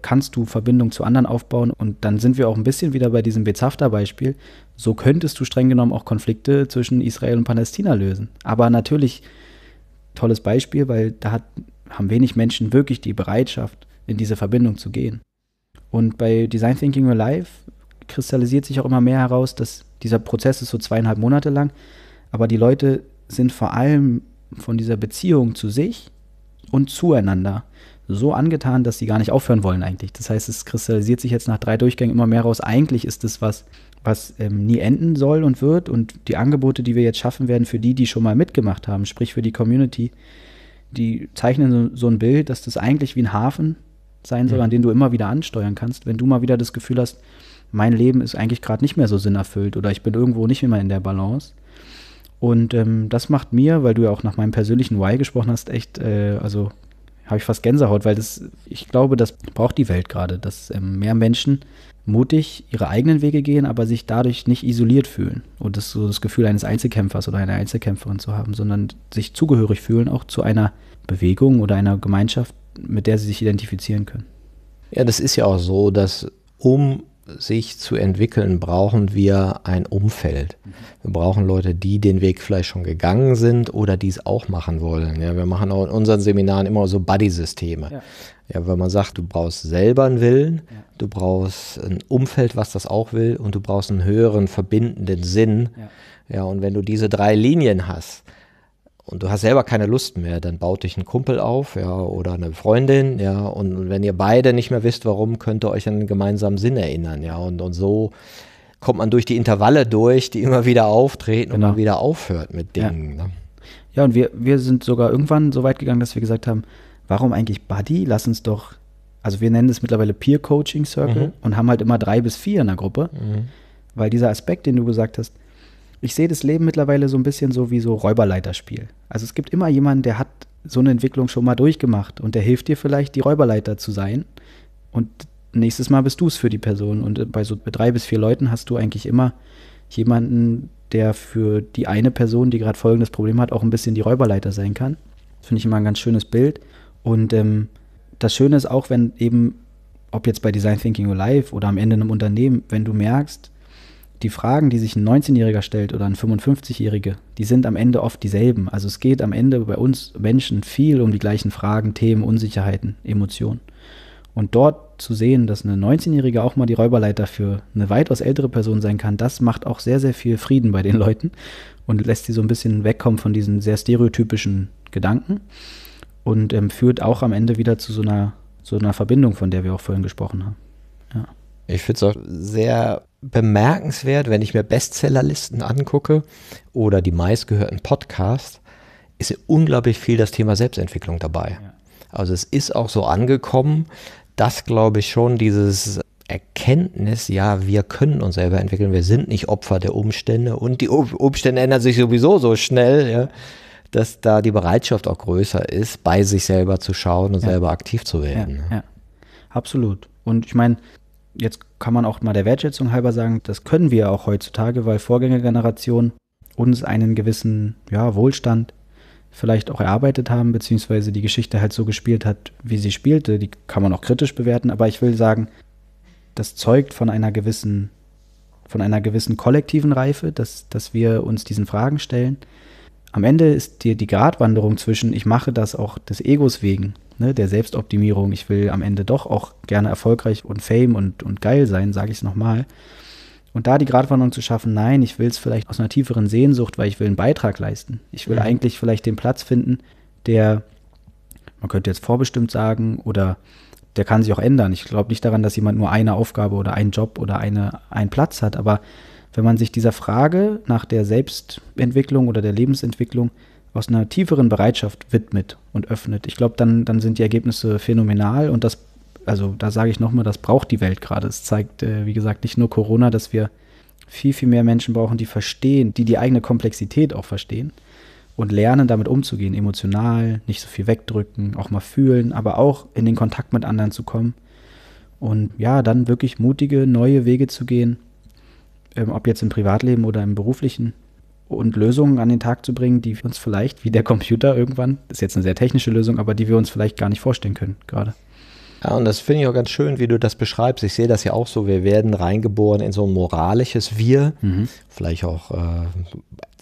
kannst du Verbindung zu anderen aufbauen und dann sind wir auch ein bisschen wieder bei diesem Bezafta-Beispiel. So könntest du streng genommen auch Konflikte zwischen Israel und Palästina lösen. Aber natürlich, tolles Beispiel, weil da hat, haben wenig Menschen wirklich die Bereitschaft, in diese Verbindung zu gehen. Und bei Design Thinking Alive kristallisiert sich auch immer mehr heraus, dass dieser Prozess ist so zweieinhalb Monate lang, aber die Leute sind vor allem von dieser Beziehung zu sich und zueinander so angetan, dass sie gar nicht aufhören wollen eigentlich. Das heißt, es kristallisiert sich jetzt nach drei Durchgängen immer mehr raus. Eigentlich ist das was, was ähm, nie enden soll und wird. Und die Angebote, die wir jetzt schaffen werden für die, die schon mal mitgemacht haben, sprich für die Community, die zeichnen so, so ein Bild, dass das eigentlich wie ein Hafen sein soll, ja. Mhm. an den du immer wieder ansteuern kannst, wenn du mal wieder das Gefühl hast, mein Leben ist eigentlich gerade nicht mehr so sinnerfüllt oder ich bin irgendwo nicht mehr in der Balance. Und ähm, das macht mir, weil du ja auch nach meinem persönlichen Why gesprochen hast, echt, äh, also habe ich fast Gänsehaut, weil das, ich glaube, das braucht die Welt gerade, dass ähm, mehr Menschen mutig ihre eigenen Wege gehen, aber sich dadurch nicht isoliert fühlen und das so das Gefühl eines Einzelkämpfers oder einer Einzelkämpferin zu haben, sondern sich zugehörig fühlen auch zu einer Bewegung oder einer Gemeinschaft, mit der sie sich identifizieren können. Ja, das ist ja auch so, dass um sich zu entwickeln, brauchen wir ein Umfeld. Wir brauchen Leute, die den Weg vielleicht schon gegangen sind oder die es auch machen wollen. Ja, wir machen auch in unseren Seminaren immer so Buddy-Systeme. Ja. ja. wenn man sagt, du brauchst selber einen Willen, ja. du brauchst ein Umfeld, was das auch will und du brauchst einen höheren verbindenden Sinn. Ja, ja und wenn du diese drei Linien hast, und du hast selber keine Lust mehr, dann baut dich ein Kumpel auf, ja, oder eine Freundin, ja, und wenn ihr beide nicht mehr wisst, warum, könnt ihr euch an einen gemeinsamen Sinn erinnern, ja, und, und so kommt man durch die Intervalle durch, die immer wieder auftreten genau. und man wieder aufhört mit Dingen. Ja, ne? ja und wir, wir sind sogar irgendwann so weit gegangen, dass wir gesagt haben, warum eigentlich Buddy? Lass uns doch, also wir nennen es mittlerweile Peer Coaching Circle mhm. und haben halt immer drei bis vier in der Gruppe, mhm. weil dieser Aspekt, den du gesagt hast, ich sehe das Leben mittlerweile so ein bisschen so wie so Räuberleiterspiel. Also es gibt immer jemanden, der hat so eine Entwicklung schon mal durchgemacht und der hilft dir vielleicht, die Räuberleiter zu sein. Und nächstes Mal bist du es für die Person. Und äh, bei so drei bis vier Leuten hast du eigentlich immer jemanden, der für die eine Person, die gerade folgendes Problem hat, auch ein bisschen die Räuberleiter sein kann. Das finde ich immer ein ganz schönes Bild. Und ähm, das Schöne ist auch, wenn eben, ob jetzt bei Design Thinking Live oder am Ende einem Unternehmen, wenn du merkst, die Fragen, die sich ein 19-Jähriger stellt oder ein 55-Jähriger, die sind am Ende oft dieselben. Also es geht am Ende bei uns Menschen viel um die gleichen Fragen, Themen, Unsicherheiten, Emotionen. Und dort zu sehen, dass eine 19-Jährige auch mal die Räuberleiter für eine weitaus ältere Person sein kann, das macht auch sehr, sehr viel Frieden bei den Leuten und lässt sie so ein bisschen wegkommen von diesen sehr stereotypischen Gedanken und ähm, führt auch am Ende wieder zu so einer, so einer Verbindung, von der wir auch vorhin gesprochen haben. Ja. Ich finde es auch sehr bemerkenswert, wenn ich mir Bestsellerlisten angucke oder die meistgehörten Podcasts, ist unglaublich viel das Thema Selbstentwicklung dabei. Ja. Also es ist auch so angekommen, dass glaube ich schon dieses Erkenntnis, ja, wir können uns selber entwickeln, wir sind nicht Opfer der Umstände und die Umstände ändern sich sowieso so schnell, ja, dass da die Bereitschaft auch größer ist, bei sich selber zu schauen und ja. selber aktiv zu werden. Ja, ja. absolut. Und ich meine, Jetzt kann man auch mal der Wertschätzung halber sagen, das können wir auch heutzutage, weil Vorgängergenerationen uns einen gewissen ja, Wohlstand vielleicht auch erarbeitet haben, beziehungsweise die Geschichte halt so gespielt hat, wie sie spielte. Die kann man auch kritisch bewerten, aber ich will sagen, das zeugt von einer gewissen, von einer gewissen kollektiven Reife, dass, dass wir uns diesen Fragen stellen. Am Ende ist dir die Gratwanderung zwischen, ich mache das auch des Egos wegen ne, der Selbstoptimierung, ich will am Ende doch auch gerne erfolgreich und fame und, und geil sein, sage ich es nochmal. Und da die Gratwanderung zu schaffen, nein, ich will es vielleicht aus einer tieferen Sehnsucht, weil ich will einen Beitrag leisten. Ich will mhm. eigentlich vielleicht den Platz finden, der, man könnte jetzt vorbestimmt sagen, oder der kann sich auch ändern. Ich glaube nicht daran, dass jemand nur eine Aufgabe oder einen Job oder eine, einen Platz hat, aber wenn man sich dieser Frage nach der Selbstentwicklung oder der Lebensentwicklung aus einer tieferen Bereitschaft widmet und öffnet. Ich glaube, dann, dann sind die Ergebnisse phänomenal und das, also da sage ich nochmal, das braucht die Welt gerade. Es zeigt, äh, wie gesagt, nicht nur Corona, dass wir viel, viel mehr Menschen brauchen, die verstehen, die die eigene Komplexität auch verstehen und lernen, damit umzugehen, emotional, nicht so viel wegdrücken, auch mal fühlen, aber auch in den Kontakt mit anderen zu kommen und ja, dann wirklich mutige neue Wege zu gehen, ähm, ob jetzt im Privatleben oder im beruflichen und Lösungen an den Tag zu bringen, die uns vielleicht, wie der Computer irgendwann, ist jetzt eine sehr technische Lösung, aber die wir uns vielleicht gar nicht vorstellen können gerade. Ja, und das finde ich auch ganz schön, wie du das beschreibst. Ich sehe das ja auch so. Wir werden reingeboren in so ein moralisches Wir, mhm. vielleicht auch äh,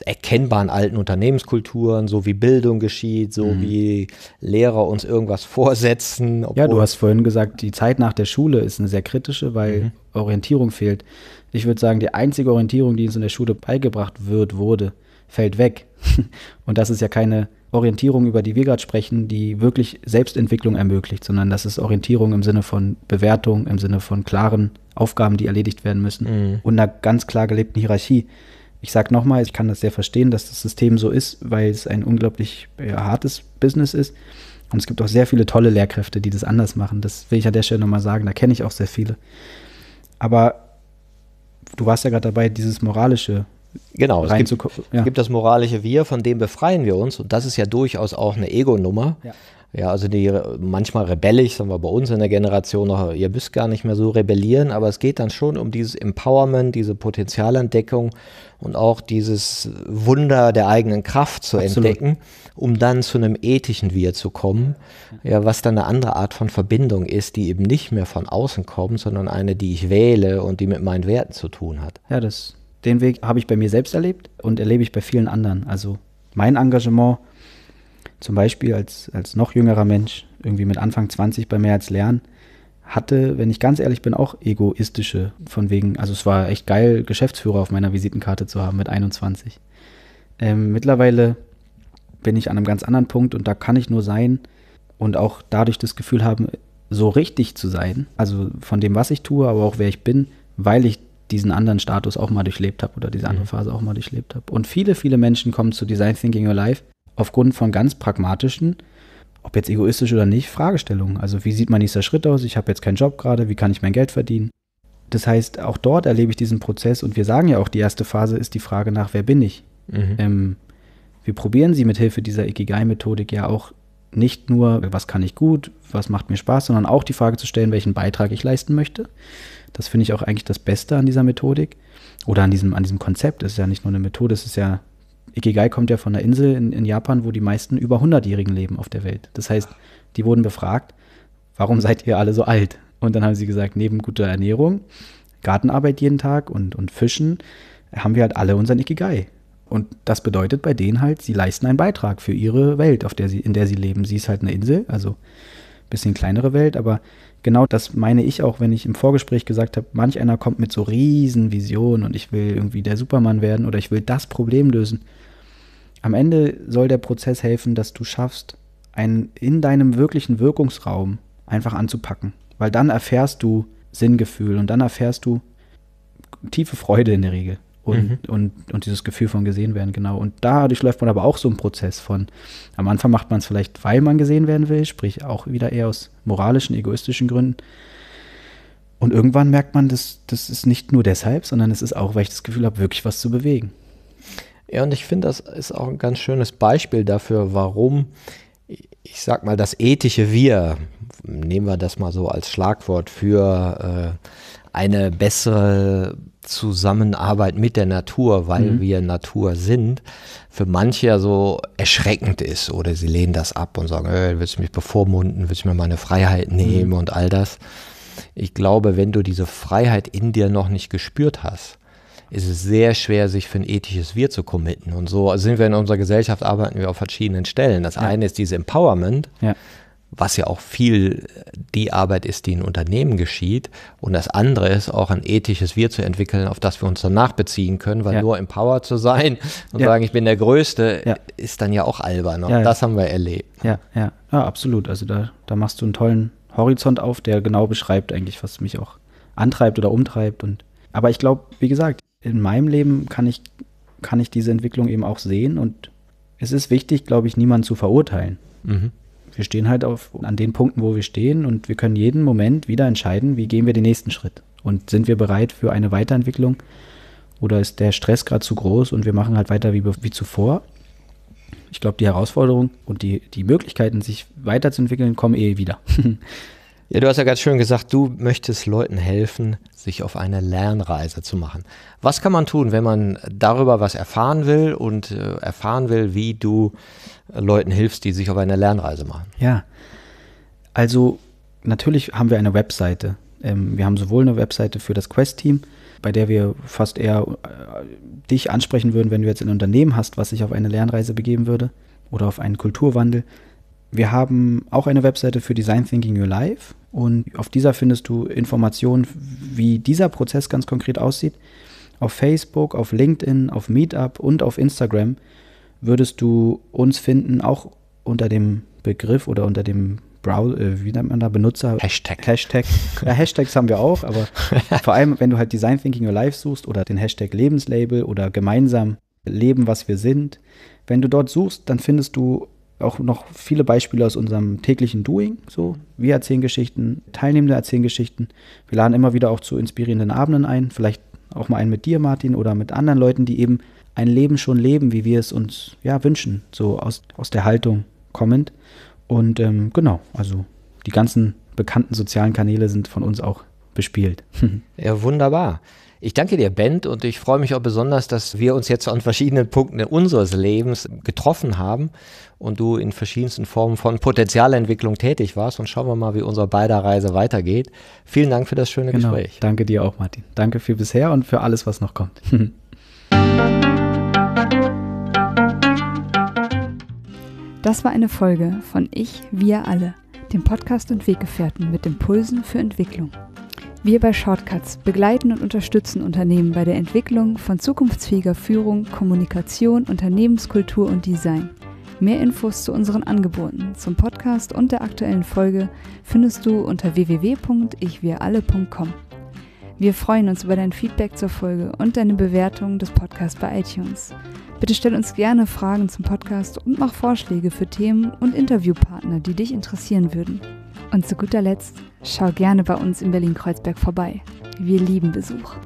erkennbar in alten Unternehmenskulturen, so wie Bildung geschieht, so mhm. wie Lehrer uns irgendwas vorsetzen. Ja, du hast vorhin gesagt, die Zeit nach der Schule ist eine sehr kritische, weil mhm. Orientierung fehlt. Ich würde sagen, die einzige Orientierung, die uns in der Schule beigebracht wird, wurde, fällt weg. und das ist ja keine Orientierung, über die wir gerade sprechen, die wirklich Selbstentwicklung ermöglicht, sondern das ist Orientierung im Sinne von Bewertung, im Sinne von klaren Aufgaben, die erledigt werden müssen mhm. und einer ganz klar gelebten Hierarchie. Ich sage nochmal, ich kann das sehr verstehen, dass das System so ist, weil es ein unglaublich ja, hartes Business ist. Und es gibt auch sehr viele tolle Lehrkräfte, die das anders machen. Das will ich an der Stelle nochmal sagen, da kenne ich auch sehr viele. Aber du warst ja gerade dabei, dieses moralische Genau, es gibt, ja. gibt, das moralische Wir, von dem befreien wir uns und das ist ja durchaus auch eine Ego-Nummer. Ja. ja. also die manchmal rebellisch, sagen wir bei uns in der Generation noch, ihr müsst gar nicht mehr so rebellieren, aber es geht dann schon um dieses Empowerment, diese Potenzialentdeckung und auch dieses Wunder der eigenen Kraft zu Absolut. entdecken, um dann zu einem ethischen Wir zu kommen, ja, was dann eine andere Art von Verbindung ist, die eben nicht mehr von außen kommt, sondern eine, die ich wähle und die mit meinen Werten zu tun hat. Ja, das den Weg habe ich bei mir selbst erlebt und erlebe ich bei vielen anderen. Also mein Engagement, zum Beispiel als, als noch jüngerer Mensch, irgendwie mit Anfang 20 bei mehr als Lernen, hatte, wenn ich ganz ehrlich bin, auch egoistische von wegen, also es war echt geil, Geschäftsführer auf meiner Visitenkarte zu haben mit 21. Ähm, mittlerweile bin ich an einem ganz anderen Punkt und da kann ich nur sein und auch dadurch das Gefühl haben, so richtig zu sein, also von dem, was ich tue, aber auch wer ich bin, weil ich diesen anderen Status auch mal durchlebt habe oder diese andere mhm. Phase auch mal durchlebt habe. Und viele, viele Menschen kommen zu Design Thinking Your Life aufgrund von ganz pragmatischen, ob jetzt egoistisch oder nicht, Fragestellungen. Also wie sieht mein nächster Schritt aus? Ich habe jetzt keinen Job gerade, wie kann ich mein Geld verdienen? Das heißt, auch dort erlebe ich diesen Prozess und wir sagen ja auch, die erste Phase ist die Frage nach, wer bin ich? Mhm. Ähm, wir probieren sie mit Hilfe dieser Ikigai-Methodik ja auch nicht nur, was kann ich gut, was macht mir Spaß, sondern auch die Frage zu stellen, welchen Beitrag ich leisten möchte das finde ich auch eigentlich das Beste an dieser Methodik oder an diesem, an diesem Konzept. Es ist ja nicht nur eine Methode, es ist ja, Ikigai kommt ja von einer Insel in, in Japan, wo die meisten über 100-Jährigen leben auf der Welt. Das heißt, die wurden befragt, warum seid ihr alle so alt? Und dann haben sie gesagt, neben guter Ernährung, Gartenarbeit jeden Tag und, und Fischen, haben wir halt alle unseren Ikigai. Und das bedeutet bei denen halt, sie leisten einen Beitrag für ihre Welt, auf der sie, in der sie leben. Sie ist halt eine Insel, also ein bisschen kleinere Welt, aber genau das meine ich auch, wenn ich im Vorgespräch gesagt habe, manch einer kommt mit so riesen Visionen und ich will irgendwie der Supermann werden oder ich will das Problem lösen. Am Ende soll der Prozess helfen, dass du schaffst, einen in deinem wirklichen Wirkungsraum einfach anzupacken, weil dann erfährst du Sinngefühl und dann erfährst du tiefe Freude in der Regel und, mhm. und, und dieses Gefühl von gesehen werden, genau. Und dadurch läuft man aber auch so einen Prozess von, am Anfang macht man es vielleicht, weil man gesehen werden will, sprich auch wieder eher aus moralischen, egoistischen Gründen. Und irgendwann merkt man, das, das ist nicht nur deshalb, sondern es ist auch, weil ich das Gefühl habe, wirklich was zu bewegen. Ja, und ich finde, das ist auch ein ganz schönes Beispiel dafür, warum, ich sag mal, das ethische Wir, nehmen wir das mal so als Schlagwort für äh, eine bessere Zusammenarbeit mit der Natur, weil mhm. wir Natur sind, für manche ja so erschreckend ist oder sie lehnen das ab und sagen, äh, willst du mich bevormunden, willst du mir meine Freiheit mhm. nehmen mhm. und all das. Ich glaube, wenn du diese Freiheit in dir noch nicht gespürt hast, ist es sehr schwer, sich für ein ethisches Wir zu committen. Und so sind wir in unserer Gesellschaft, arbeiten wir auf verschiedenen Stellen. Das ja. eine ist dieses Empowerment. Ja was ja auch viel die Arbeit ist, die in Unternehmen geschieht. Und das andere ist auch ein ethisches Wir zu entwickeln, auf das wir uns danach beziehen können, weil ja. nur empowered zu sein und ja. sagen, ich bin der Größte, ja. ist dann ja auch albern. Und ne? das haben wir erlebt. Ja, ja, absolut. Also da, da machst du einen tollen Horizont auf, der genau beschreibt eigentlich, was mich auch antreibt oder umtreibt. Und, aber ich glaube, wie gesagt, in meinem Leben kann ich, kann ich diese Entwicklung eben auch sehen und es ist wichtig, glaube ich, niemanden zu verurteilen. Mhm wir stehen halt auf, an den Punkten, wo wir stehen und wir können jeden Moment wieder entscheiden, wie gehen wir den nächsten Schritt und sind wir bereit für eine Weiterentwicklung oder ist der Stress gerade zu groß und wir machen halt weiter wie, wie zuvor. Ich glaube, die Herausforderung und die, die Möglichkeiten, sich weiterzuentwickeln, kommen eh wieder. Ja, du hast ja ganz schön gesagt, du möchtest Leuten helfen, sich auf eine Lernreise zu machen. Was kann man tun, wenn man darüber was erfahren will und äh, erfahren will, wie du äh, Leuten hilfst, die sich auf eine Lernreise machen? Ja, also natürlich haben wir eine Webseite. Ähm, wir haben sowohl eine Webseite für das Quest-Team, bei der wir fast eher äh, dich ansprechen würden, wenn du jetzt ein Unternehmen hast, was sich auf eine Lernreise begeben würde oder auf einen Kulturwandel. Wir haben auch eine Webseite für Design Thinking Your Life, und auf dieser findest du Informationen, wie dieser Prozess ganz konkret aussieht. Auf Facebook, auf LinkedIn, auf Meetup und auf Instagram würdest du uns finden, auch unter dem Begriff oder unter dem Browser, äh, wie nennt man da, Benutzer? Hashtag. Hashtag. Ja, Hashtags haben wir auch, aber vor allem, wenn du halt Design Thinking Your Life suchst oder den Hashtag Lebenslabel oder gemeinsam Leben, was wir sind, wenn du dort suchst, dann findest du auch noch viele Beispiele aus unserem täglichen Doing. So, wir erzählen Geschichten, Teilnehmende erzählen Geschichten. Wir laden immer wieder auch zu inspirierenden Abenden ein, vielleicht auch mal einen mit dir, Martin, oder mit anderen Leuten, die eben ein Leben schon leben, wie wir es uns ja wünschen, so aus, aus der Haltung kommend. Und ähm, genau, also die ganzen bekannten sozialen Kanäle sind von uns auch bespielt. ja, wunderbar. Ich danke dir, Bent, und ich freue mich auch besonders, dass wir uns jetzt an verschiedenen Punkten unseres Lebens getroffen haben und du in verschiedensten Formen von Potenzialentwicklung tätig warst. Und schauen wir mal, wie unsere beider Reise weitergeht. Vielen Dank für das schöne genau. Gespräch. Danke dir auch, Martin. Danke für bisher und für alles, was noch kommt. das war eine Folge von Ich, wir alle, dem Podcast und Weggefährten mit Impulsen für Entwicklung. Wir bei Shortcuts begleiten und unterstützen Unternehmen bei der Entwicklung von zukunftsfähiger Führung, Kommunikation, Unternehmenskultur und Design. Mehr Infos zu unseren Angeboten, zum Podcast und der aktuellen Folge findest du unter www.ichwiralle.com. Wir freuen uns über dein Feedback zur Folge und deine Bewertung des Podcasts bei iTunes. Bitte stell uns gerne Fragen zum Podcast und mach Vorschläge für Themen und Interviewpartner, die dich interessieren würden. Und zu guter Letzt Schau gerne bei uns in Berlin-Kreuzberg vorbei. Wir lieben Besuch.